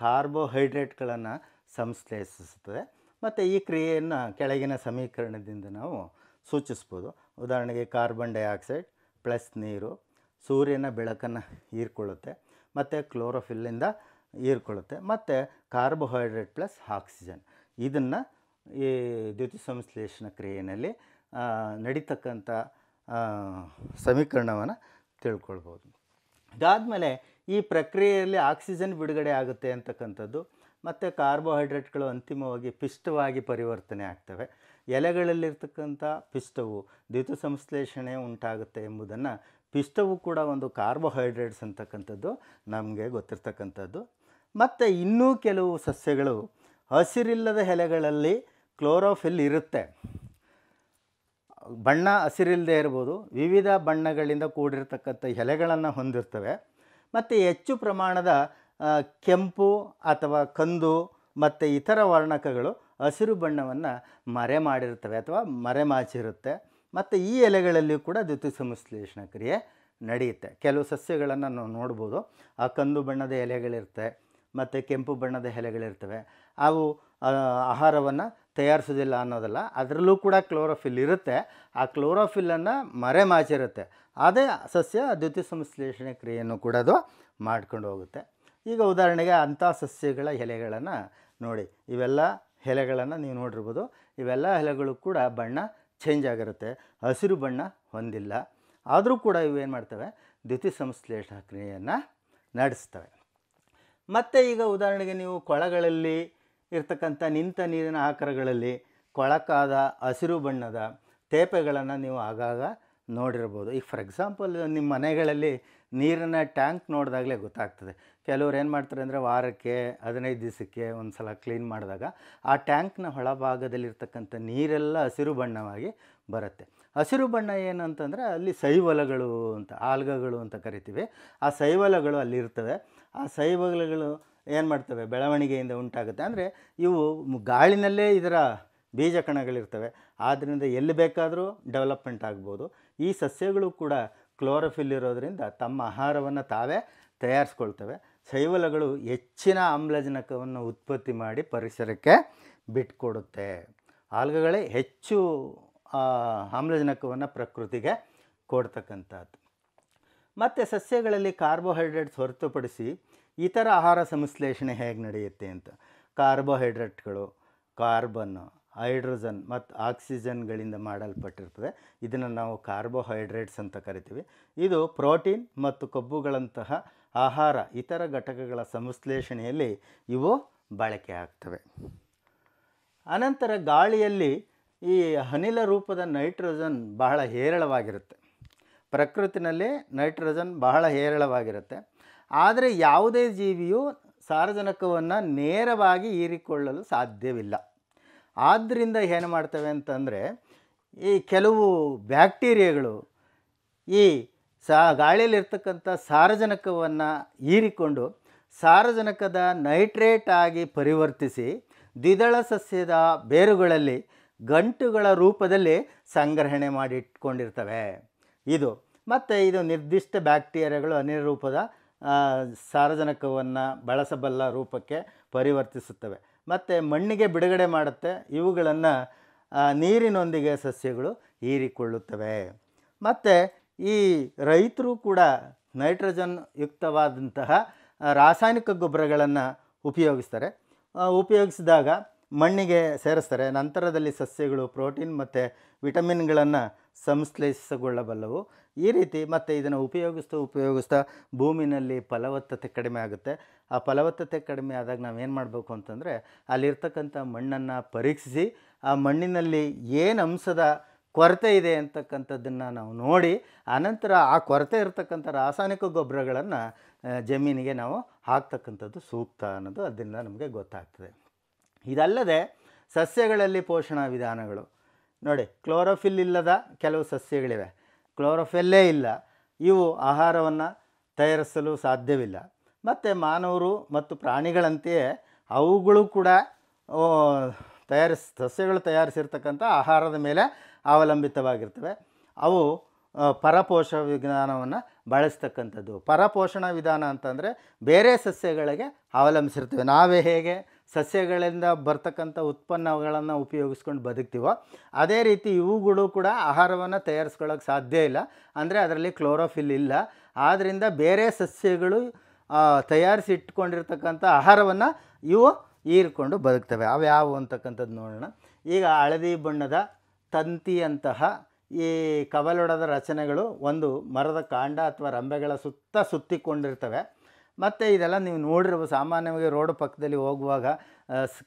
ಕಾರ್ಬೋಹೈಡ್ರೇಟ್ಗಳನ್ನು ಸಂಶ್ಲೇಷಿಸುತ್ತದೆ ಮತ್ತು ಈ ಕ್ರಿಯೆಯನ್ನು ಕೆಳಗಿನ ಸಮೀಕರಣದಿಂದ ನಾವು ಸೂಚಿಸ್ಬೋದು ಉದಾಹರಣೆಗೆ ಕಾರ್ಬನ್ ಡೈಆಕ್ಸೈಡ್ ಪ್ಲಸ್ ನೀರು ಸೂರ್ಯನ ಬೆಳಕನ್ನು ಹೀರ್ಕೊಳ್ಳುತ್ತೆ ಮತ್ತು ಕ್ಲೋರೋಫಿಲ್ಲಿಂದ ಹೀರ್ಕೊಳ್ಳುತ್ತೆ ಮತ್ತು ಕಾರ್ಬೋಹೈಡ್ರೇಟ್ ಪ್ಲಸ್ ಆಕ್ಸಿಜನ್ ಇದನ್ನು ಈ ಸಂಶ್ಲೇಷಣ ಕ್ರಿಯೆಯಲ್ಲಿ ನಡೀತಕ್ಕಂಥ ಸಮೀಕರಣವನ್ನು ತಿಳ್ಕೊಳ್ಬೋದು ಇದಾದಮೇಲೆ ಈ ಪ್ರಕ್ರಿಯೆಯಲ್ಲಿ ಆಕ್ಸಿಜನ್ ಬಿಡುಗಡೆ ಆಗುತ್ತೆ ಅಂತಕ್ಕಂಥದ್ದು ಮತ್ತು ಕಾರ್ಬೋಹೈಡ್ರೇಟ್ಗಳು ಅಂತಿಮವಾಗಿ ಪಿಷ್ಟವಾಗಿ ಪರಿವರ್ತನೆ ಆಗ್ತವೆ ಎಲೆಗಳಲ್ಲಿರ್ತಕ್ಕಂಥ ಪಿಷ್ಟವು ದ್ಯುತ ಸಂಶ್ಲೇಷಣೆ ಉಂಟಾಗುತ್ತೆ ಎಂಬುದನ್ನು ಪಿಷ್ಟವು ಕೂಡ ಒಂದು ಕಾರ್ಬೋಹೈಡ್ರೇಟ್ಸ್ ಅಂತಕ್ಕಂಥದ್ದು ನಮಗೆ ಗೊತ್ತಿರ್ತಕ್ಕಂಥದ್ದು ಮತ್ತು ಇನ್ನೂ ಕೆಲವು ಸಸ್ಯಗಳು ಹಸಿರಿಲ್ಲದ ಎಲೆಗಳಲ್ಲಿ ಕ್ಲೋರೋಫಿಲ್ ಇರುತ್ತೆ ಬಣ್ಣ ಹಸಿರಿಲ್ಲದೆ ಇರ್ಬೋದು ವಿವಿಧ ಬಣ್ಣಗಳಿಂದ ಕೂಡಿರ್ತಕ್ಕಂಥ ಎಲೆಗಳನ್ನು ಹೊಂದಿರ್ತವೆ ಮತ್ತು ಹೆಚ್ಚು ಪ್ರಮಾಣದ ಕೆಂಪು ಅಥವಾ ಕಂದು ಮತ್ತು ಇತರ ವರ್ಣಕಗಳು ಹಸಿರು ಬಣ್ಣವನ್ನು ಮರೆ ಮಾಡಿರ್ತವೆ ಅಥವಾ ಮರೆ ಮಾಚಿರುತ್ತೆ ಮತ್ತು ಈ ಎಲೆಗಳಲ್ಲಿಯೂ ಕೂಡ ದ್ಯುತಿ ಸಂಶ್ಲೇಷಣ ಕ್ರಿಯೆ ನಡೆಯುತ್ತೆ ಕೆಲವು ಸಸ್ಯಗಳನ್ನು ನಾವು ನೋಡ್ಬೋದು ಆ ಕಂದು ಬಣ್ಣದ ಎಲೆಗಳಿರ್ತವೆ ಮತ್ತು ಕೆಂಪು ಬಣ್ಣದ ಎಲೆಗಳಿರ್ತವೆ ಅವು ಆಹಾರವನ್ನು ತಯಾರಿಸೋದಿಲ್ಲ ಅನ್ನೋದಲ್ಲ ಅದರಲ್ಲೂ ಕೂಡ ಕ್ಲೋರೋಫಿಲ್ ಇರುತ್ತೆ ಆ ಕ್ಲೋರೋಫಿಲನ್ನು ಮರೆ ಮಾಚಿರುತ್ತೆ ಅದೇ ಸಸ್ಯ ದ್ಯುತಿ ಸಂಶ್ಲೇಷಣೆ ಕ್ರಿಯೆಯನ್ನು ಕೂಡ ಅದು ಮಾಡ್ಕೊಂಡು ಹೋಗುತ್ತೆ ಈಗ ಉದಾಹರಣೆಗೆ ಅಂಥ ಸಸ್ಯಗಳ ಎಲೆಗಳನ್ನು ನೋಡಿ ಇವೆಲ್ಲ ಎಲೆಗಳನ್ನು ನೀವು ನೋಡಿರ್ಬೋದು ಇವೆಲ್ಲ ಎಲೆಗಳು ಕೂಡ ಬಣ್ಣ ಚೇಂಜ್ ಆಗಿರುತ್ತೆ ಹಸಿರು ಬಣ್ಣ ಹೊಂದಿಲ್ಲ ಆದರೂ ಕೂಡ ಇವೇನು ಮಾಡ್ತವೆ ದ್ಯುತಿ ಸಂಶ್ಲೇಷಣಾ ಕ್ರಿಯೆಯನ್ನು ನಡೆಸ್ತವೆ ಮತ್ತು ಈಗ ಉದಾಹರಣೆಗೆ ನೀವು ಕೊಳಗಳಲ್ಲಿ ಇರ್ತಕ್ಕಂಥ ನಿಂತ ನೀರಿನ ಆಕಾರಗಳಲ್ಲಿ ಕೊಳಕಾದ ಹಸಿರು ಬಣ್ಣದ ತೇಪೆಗಳನ್ನು ನೀವು ಆಗಾಗ ನೋಡಿರ್ಬೋದು ಈಗ ಫಾರ್ ಎಕ್ಸಾಂಪಲ್ ನಿಮ್ಮ ಮನೆಗಳಲ್ಲಿ ನೀರಿನ ಟ್ಯಾಂಕ್ ನೋಡಿದಾಗಲೇ ಗೊತ್ತಾಗ್ತದೆ ಕೆಲವ್ರು ಏನು ಮಾಡ್ತಾರೆ ಅಂದರೆ ವಾರಕ್ಕೆ ಹದಿನೈದು ದಿವಸಕ್ಕೆ ಒಂದು ಸಲ ಕ್ಲೀನ್ ಮಾಡಿದಾಗ ಆ ಟ್ಯಾಂಕ್ನ ಒಳಭಾಗದಲ್ಲಿರ್ತಕ್ಕಂಥ ನೀರೆಲ್ಲ ಹಸಿರು ಬಣ್ಣವಾಗಿ ಬರುತ್ತೆ ಹಸಿರು ಬಣ್ಣ ಏನಂತಂದರೆ ಅಲ್ಲಿ ಸೈವಲಗಳು ಅಂತ ಆಲ್ಗಗಳು ಅಂತ ಕರಿತೀವಿ ಆ ಸೈವಲಗಳು ಅಲ್ಲಿರ್ತವೆ ಆ ಸೈವಲಗಳು ಏನು ಮಾಡ್ತವೆ ಬೆಳವಣಿಗೆಯಿಂದ ಉಂಟಾಗುತ್ತೆ ಅಂದರೆ ಇವು ಗಾಳಿನಲ್ಲೇ ಇದರ ಬೀಜ ಕಣಗಳಿರ್ತವೆ ಆದ್ದರಿಂದ ಎಲ್ಲಿ ಬೇಕಾದರೂ ಡೆವಲಪ್ಮೆಂಟ್ ಆಗ್ಬೋದು ಈ ಸಸ್ಯಗಳು ಕೂಡ ಕ್ಲೋರೋಫಿಲ್ ಇರೋದರಿಂದ ತಮ್ಮ ಆಹಾರವನ್ನು ತಾವೇ ತಯಾರಿಸ್ಕೊಳ್ತವೆ ಶೈವಲಗಳು ಹೆಚ್ಚಿನ ಆಮ್ಲಜನಕವನ್ನು ಉತ್ಪತ್ತಿ ಮಾಡಿ ಪರಿಸರಕ್ಕೆ ಬಿಟ್ಕೊಡುತ್ತೆ ಆಲ್ಗಗಳೇ ಹೆಚ್ಚು ಆಮ್ಲಜನಕವನ್ನು ಪ್ರಕೃತಿಗೆ ಕೊಡ್ತಕ್ಕಂಥದ್ದು ಮತ್ತು ಸಸ್ಯಗಳಲ್ಲಿ ಕಾರ್ಬೋಹೈಡ್ರೇಟ್ಸ್ ಹೊರತುಪಡಿಸಿ ಇತರ ಆಹಾರ ಸಂಶ್ಲೇಷಣೆ ಹೇಗೆ ನಡೆಯುತ್ತೆ ಅಂತ ಕಾರ್ಬೋಹೈಡ್ರೇಟ್ಗಳು ಕಾರ್ಬನ್ ಹೈಡ್ರೋಜನ್ ಮತ್ತು ಆಕ್ಸಿಜನ್ಗಳಿಂದ ಮಾಡಲ್ಪಟ್ಟಿರ್ತದೆ ಇದನ್ನು ನಾವು ಕಾರ್ಬೋಹೈಡ್ರೇಟ್ಸ್ ಅಂತ ಕರಿತೀವಿ ಇದು ಪ್ರೋಟೀನ್ ಮತ್ತು ಕೊಬ್ಬುಗಳಂತಹ ಆಹಾರ ಇತರ ಘಟಕಗಳ ಸಂಶ್ಲೇಷಣೆಯಲ್ಲಿ ಇವು ಬಳಕೆ ಆಗ್ತವೆ ಅನಂತರ ಗಾಳಿಯಲ್ಲಿ ಈ ಅನಿಲ ರೂಪದ ನೈಟ್ರೋಜನ್ ಬಹಳ ಹೇರಳವಾಗಿರುತ್ತೆ ಪ್ರಕೃತಿನಲ್ಲಿ ನೈಟ್ರೋಜನ್ ಬಹಳ ಹೇರಳವಾಗಿರುತ್ತೆ ಆದರೆ ಯಾವುದೇ ಜೀವಿಯು ಸಾರಜನಕವನ್ನು ನೇರವಾಗಿ ಹೀರಿಕೊಳ್ಳಲು ಸಾಧ್ಯವಿಲ್ಲ ಆದ್ದರಿಂದ ಏನು ಮಾಡ್ತವೆ ಅಂತಂದರೆ ಈ ಕೆಲವು ಬ್ಯಾಕ್ಟೀರಿಯಾಗಳು ಈ ಸಾ ಗಾಳಿಯಲ್ಲಿರ್ತಕ್ಕಂಥ ಸಾರಜನಕವನ್ನು ಹೀರಿಕೊಂಡು ಸಾರಜನಕದ ನೈಟ್ರೇಟ್ ಆಗಿ ಪರಿವರ್ತಿಸಿ ದ್ವಿದಳ ಸಸ್ಯದ ಬೇರುಗಳಲ್ಲಿ ಗಂಟುಗಳ ರೂಪದಲ್ಲಿ ಸಂಗ್ರಹಣೆ ಮಾಡಿಟ್ಕೊಂಡಿರ್ತವೆ ಇದು ಮತ್ತು ಇದು ನಿರ್ದಿಷ್ಟ ಬ್ಯಾಕ್ಟೀರಿಯಾಗಳು ಅನಿರೂಪದ ಸಾರಜನಕವನ್ನು ಬಳಸಬಲ್ಲ ರೂಪಕ್ಕೆ ಪರಿವರ್ತಿಸುತ್ತವೆ ಮತ್ತು ಮಣ್ಣಿಗೆ ಬಿಡುಗಡೆ ಮಾಡುತ್ತೆ ಇವುಗಳನ್ನು ನೀರಿನೊಂದಿಗೆ ಸಸ್ಯಗಳು ಹೀರಿಕೊಳ್ಳುತ್ತವೆ ಮತ್ತು ಈ ರೈತರು ಕೂಡ ನೈಟ್ರೋಜನ್ ಯುಕ್ತವಾದಂತಹ ರಾಸಾಯನಿಕ ಗೊಬ್ಬರಗಳನ್ನು ಉಪಯೋಗಿಸ್ತಾರೆ ಉಪಯೋಗಿಸಿದಾಗ ಮಣ್ಣಿಗೆ ಸೇರಿಸ್ತಾರೆ ನಂತರದಲ್ಲಿ ಸಸ್ಯಗಳು ಪ್ರೋಟೀನ್ ಮತ್ತು ವಿಟಮಿನ್ಗಳನ್ನು ಸಂಶ್ಲೇಷಿಸಿಕೊಳ್ಳಬಲ್ಲವು ಈ ರೀತಿ ಮತ್ತು ಇದನ್ನು ಉಪಯೋಗಿಸ್ತಾ ಉಪಯೋಗಿಸ್ತಾ ಭೂಮಿನಲ್ಲಿ ಫಲವತ್ತತೆ ಕಡಿಮೆ ಆಗುತ್ತೆ ಆ ಫಲವತ್ತತೆ ಕಡಿಮೆ ಆದಾಗ ನಾವೇನು ಮಾಡಬೇಕು ಅಂತಂದರೆ ಅಲ್ಲಿರ್ತಕ್ಕಂಥ ಮಣ್ಣನ್ನು ಪರೀಕ್ಷಿಸಿ ಆ ಮಣ್ಣಿನಲ್ಲಿ ಏನು ಅಂಶದ ಕೊರತೆ ಇದೆ ಅಂತಕ್ಕಂಥದ್ದನ್ನು ನಾವು ನೋಡಿ ಆನಂತರ ಆ ಕೊರತೆ ಇರತಕ್ಕಂಥ ರಾಸಾಯನಿಕ ಗೊಬ್ಬರಗಳನ್ನು ಜಮೀನಿಗೆ ನಾವು ಹಾಕ್ತಕ್ಕಂಥದ್ದು ಸೂಕ್ತ ಅನ್ನೋದು ಅದರಿಂದ ನಮಗೆ ಗೊತ್ತಾಗ್ತದೆ ಇದಲ್ಲದೆ ಸಸ್ಯಗಳಲ್ಲಿ ಪೋಷಣಾ ವಿಧಾನಗಳು ನೋಡಿ ಕ್ಲೋರೋಫಿಲ್ ಇಲ್ಲದ ಕೆಲವು ಸಸ್ಯಗಳಿವೆ ಕ್ಲೋರೋಫಿಲ್ಲೇ ಇಲ್ಲ ಇವು ಆಹಾರವನ್ನು ತಯಾರಿಸಲು ಸಾಧ್ಯವಿಲ್ಲ ಮತ್ತು ಮಾನವರು ಮತ್ತು ಪ್ರಾಣಿಗಳಂತೆಯೇ ಅವುಗಳು ಕೂಡ ತಯಾರಿಸ್ ಸಸ್ಯಗಳು ತಯಾರಿಸಿರ್ತಕ್ಕಂಥ ಆಹಾರದ ಮೇಲೆ ಅವಲಂಬಿತವಾಗಿರ್ತವೆ ಅವು ಪರಪೋಷ ವಿಧಾನವನ್ನು ಬಳಸ್ತಕ್ಕಂಥದ್ದು ಪರಪೋಷಣ ವಿಧಾನ ಅಂತಂದರೆ ಬೇರೆ ಸಸ್ಯಗಳಿಗೆ ಅವಲಂಬಿಸಿರ್ತವೆ ನಾವೇ ಹೇಗೆ ಸಸ್ಯಗಳಿಂದ ಬರ್ತಕ್ಕಂಥ ಉತ್ಪನ್ನಗಳನ್ನು ಉಪಯೋಗಿಸ್ಕೊಂಡು ಬದುಕ್ತೀವೋ ಅದೇ ರೀತಿ ಇವುಗಳು ಕೂಡ ಆಹಾರವನ್ನು ತಯಾರಿಸ್ಕೊಳ್ಳೋಕೆ ಸಾಧ್ಯ ಇಲ್ಲ ಅಂದರೆ ಅದರಲ್ಲಿ ಕ್ಲೋರೋಫಿಲ್ ಇಲ್ಲ ಆದ್ದರಿಂದ ಬೇರೆ ಸಸ್ಯಗಳು ತಯಾರಿಸಿ ಇಟ್ಕೊಂಡಿರ್ತಕ್ಕಂಥ ಆಹಾರವನ್ನು ಇವು ಹೀರಿಕೊಂಡು ಬದುಕ್ತವೆ ಅವು ಅವ್ಯಾವು ಅಂತಕ್ಕಂಥದ್ದು ನೋಡೋಣ ಈಗ ಹಳದಿ ಬಣ್ಣದ ತಂತಿಯಂತಹ ಈ ಕವಲೊಡದ ರಚನೆಗಳು ಒಂದು ಮರದ ಕಾಂಡ ಅಥವಾ ರಂಬೆಗಳ ಸುತ್ತ ಸುತ್ತಿಕೊಂಡಿರ್ತವೆ ಮತ್ತು ಇದೆಲ್ಲ ನೀವು ನೋಡಿರುವ ಸಾಮಾನ್ಯವಾಗಿ ರೋಡ್ ಪಕ್ಕದಲ್ಲಿ ಹೋಗುವಾಗ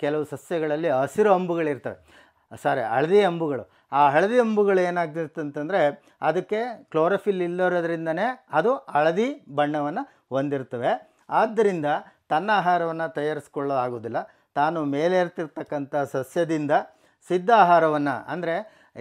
ಕೆಲವು ಸಸ್ಯಗಳಲ್ಲಿ ಹಸಿರು ಅಂಬುಗಳಿರ್ತವೆ ಸಾರಿ ಹಳದಿ ಅಂಬುಗಳು ಆ ಹಳದಿ ಅಂಬುಗಳು ಏನಾಗ್ತಿರ್ತಂತಂದರೆ ಅದಕ್ಕೆ ಕ್ಲೋರೋಫಿಲ್ ಇಲ್ಲರೋದ್ರಿಂದನೇ ಅದು ಹಳದಿ ಬಣ್ಣವನ್ನು ಹೊಂದಿರ್ತವೆ ಆದ್ದರಿಂದ ತನ್ನ ಆಹಾರವನ್ನು ತಯಾರಿಸ್ಕೊಳ್ಳೋ ಆಗೋದಿಲ್ಲ ತಾನು ಮೇಲೇರ್ತಿರ್ತಕ್ಕಂಥ ಸಸ್ಯದಿಂದ ಸಿದ್ಧ ಆಹಾರವನ್ನು ಅಂದರೆ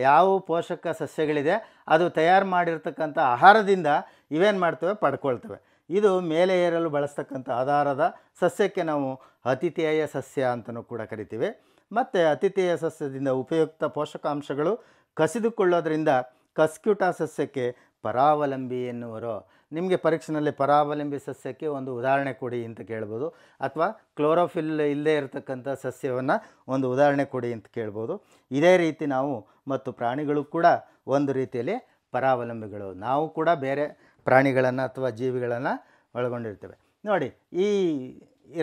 ಯಾವ ಪೋಷಕ ಸಸ್ಯಗಳಿದೆ ಅದು ತಯಾರು ಮಾಡಿರ್ತಕ್ಕಂಥ ಆಹಾರದಿಂದ ಇವೇನು ಮಾಡ್ತವೆ ಪಡ್ಕೊಳ್ತವೆ ಇದು ಮೇಲೆ ಏರಲು ಬಳಸ್ತಕ್ಕಂಥ ಆಧಾರದ ಸಸ್ಯಕ್ಕೆ ನಾವು ಅತಿಥೇಯ ಸಸ್ಯ ಅಂತಲೂ ಕೂಡ ಕರಿತೀವಿ ಮತ್ತು ಅತಿಥೇಯ ಸಸ್ಯದಿಂದ ಉಪಯುಕ್ತ ಪೋಷಕಾಂಶಗಳು ಕಸಿದುಕೊಳ್ಳೋದ್ರಿಂದ ಕಸ್ಕ್ಯೂಟ ಸಸ್ಯಕ್ಕೆ ಪರಾವಲಂಬಿ ಎನ್ನುವರು ನಿಮಗೆ ಪರೀಕ್ಷೆನಲ್ಲಿ ಪರಾವಲಂಬಿ ಸಸ್ಯಕ್ಕೆ ಒಂದು ಉದಾಹರಣೆ ಕೊಡಿ ಅಂತ ಕೇಳ್ಬೋದು ಅಥವಾ ಕ್ಲೋರೋಫಿಲ್ ಇಲ್ಲದೇ ಇರತಕ್ಕಂಥ ಸಸ್ಯವನ್ನು ಒಂದು ಉದಾಹರಣೆ ಕೊಡಿ ಅಂತ ಕೇಳ್ಬೋದು ಇದೇ ರೀತಿ ನಾವು ಮತ್ತು ಪ್ರಾಣಿಗಳು ಕೂಡ ಒಂದು ರೀತಿಯಲ್ಲಿ ಪರಾವಲಂಬಿಗಳು ನಾವು ಕೂಡ ಬೇರೆ ಪ್ರಾಣಿಗಳನ್ನು ಅಥವಾ ಜೀವಿಗಳನ್ನು ಒಳಗೊಂಡಿರ್ತವೆ ನೋಡಿ ಈ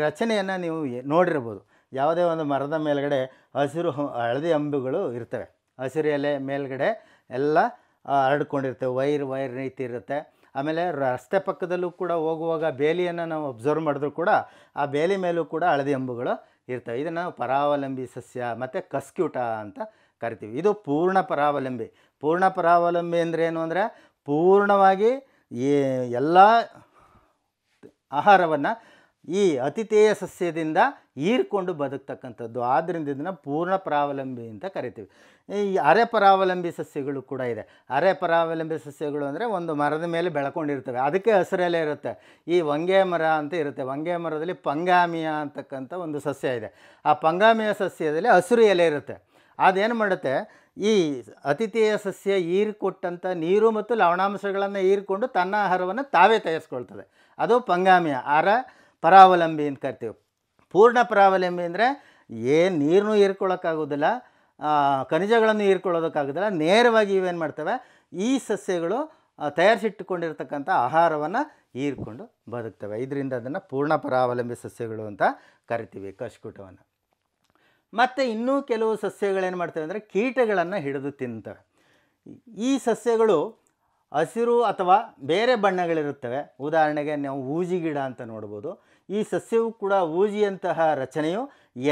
ರಚನೆಯನ್ನು ನೀವು ನೋಡಿರ್ಬೋದು ಯಾವುದೇ ಒಂದು ಮರದ ಮೇಲುಗಡೆ ಹಸಿರು ಹಳದಿ ಅಂಬುಗಳು ಇರ್ತವೆ ಹಸಿರು ಎಲೆ ಮೇಲುಗಡೆ ಎಲ್ಲ ಹರಡ್ಕೊಂಡಿರ್ತವೆ ವೈರ್ ವೈರ್ ರೀತಿ ಇರುತ್ತೆ ಆಮೇಲೆ ರಸ್ತೆ ಪಕ್ಕದಲ್ಲೂ ಕೂಡ ಹೋಗುವಾಗ ಬೇಲಿಯನ್ನು ನಾವು ಅಬ್ಸರ್ವ್ ಮಾಡಿದ್ರೂ ಕೂಡ ಆ ಬೇಲಿ ಮೇಲೂ ಕೂಡ ಹಳದಿ ಅಂಬುಗಳು ಇರ್ತವೆ ಇದನ್ನು ಪರಾವಲಂಬಿ ಸಸ್ಯ ಮತ್ತು ಕಸ್ಕ್ಯೂಟ ಅಂತ ಕರಿತೀವಿ ಇದು ಪೂರ್ಣ ಪರಾವಲಂಬಿ ಪೂರ್ಣ ಪರಾವಲಂಬಿ ಅಂದರೆ ಏನು ಅಂದರೆ ಪೂರ್ಣವಾಗಿ ಈ ಎಲ್ಲ ಆಹಾರವನ್ನು ಈ ಅತಿಥೇಯ ಸಸ್ಯದಿಂದ ಹೀರ್ಕೊಂಡು ಬದುಕ್ತಕ್ಕಂಥದ್ದು ಆದ್ದರಿಂದ ಇದನ್ನು ಪೂರ್ಣ ಪರಾವಲಂಬಿ ಅಂತ ಕರಿತೀವಿ ಈ ಅರೆ ಪರಾವಲಂಬಿ ಸಸ್ಯಗಳು ಕೂಡ ಇದೆ ಅರೆ ಪರಾವಲಂಬಿ ಸಸ್ಯಗಳು ಅಂದರೆ ಒಂದು ಮರದ ಮೇಲೆ ಬೆಳ್ಕೊಂಡಿರ್ತವೆ ಅದಕ್ಕೆ ಹಸಿರಲ್ಲೇ ಇರುತ್ತೆ ಈ ವಂಗೆ ಮರ ಅಂತ ಇರುತ್ತೆ ವಂಗೆ ಮರದಲ್ಲಿ ಪಂಗಾಮಿಯ ಅಂತಕ್ಕಂಥ ಒಂದು ಸಸ್ಯ ಇದೆ ಆ ಪಂಗಾಮಿಯ ಸಸ್ಯದಲ್ಲಿ ಹಸಿರು ಎಲೆ ಇರುತ್ತೆ ಅದೇನು ಮಾಡುತ್ತೆ ಈ ಅತಿಥೇಯ ಸಸ್ಯ ಹೀರಿಕೊಟ್ಟಂಥ ನೀರು ಮತ್ತು ಲವಣಾಂಶಗಳನ್ನು ಹೀರಿಕೊಂಡು ತನ್ನ ಆಹಾರವನ್ನು ತಾವೇ ತಯಾರಿಸ್ಕೊಳ್ತದೆ ಅದು ಪಂಗಾಮಿಯ ಆಹಾರ ಪರಾವಲಂಬಿ ಅಂತ ಕರಿತೀವಿ ಪೂರ್ಣ ಪರಾವಲಂಬಿ ಅಂದರೆ ಏನು ನೀರನ್ನು ಹೀರ್ಕೊಳ್ಳೋಕ್ಕಾಗೋದಿಲ್ಲ ಖನಿಜಗಳನ್ನು ಹೀರ್ಕೊಳ್ಳೋದಕ್ಕಾಗೋದಿಲ್ಲ ನೇರವಾಗಿ ಇವೇನು ಮಾಡ್ತವೆ ಈ ಸಸ್ಯಗಳು ತಯಾರಿಸಿಟ್ಟುಕೊಂಡಿರ್ತಕ್ಕಂಥ ಆಹಾರವನ್ನು ಹೀರಿಕೊಂಡು ಬದುಕ್ತವೆ ಇದರಿಂದ ಅದನ್ನು ಪೂರ್ಣ ಪರಾವಲಂಬಿ ಸಸ್ಯಗಳು ಅಂತ ಕರಿತೀವಿ ಕಶ್ಕುಟವನ್ನು ಮತ್ತು ಇನ್ನೂ ಕೆಲವು ಸಸ್ಯಗಳೇನು ಮಾಡ್ತವೆ ಅಂದರೆ ಕೀಟಗಳನ್ನು ಹಿಡಿದು ತಿಂತವೆ ಈ ಸಸ್ಯಗಳು ಹಸಿರು ಅಥವಾ ಬೇರೆ ಬಣ್ಣಗಳಿರುತ್ತವೆ ಉದಾಹರಣೆಗೆ ನಾವು ಊಜಿ ಗಿಡ ಅಂತ ನೋಡ್ಬೋದು ಈ ಸಸ್ಯವು ಕೂಡ ಊಜಿಯಂತಹ ರಚನೆಯು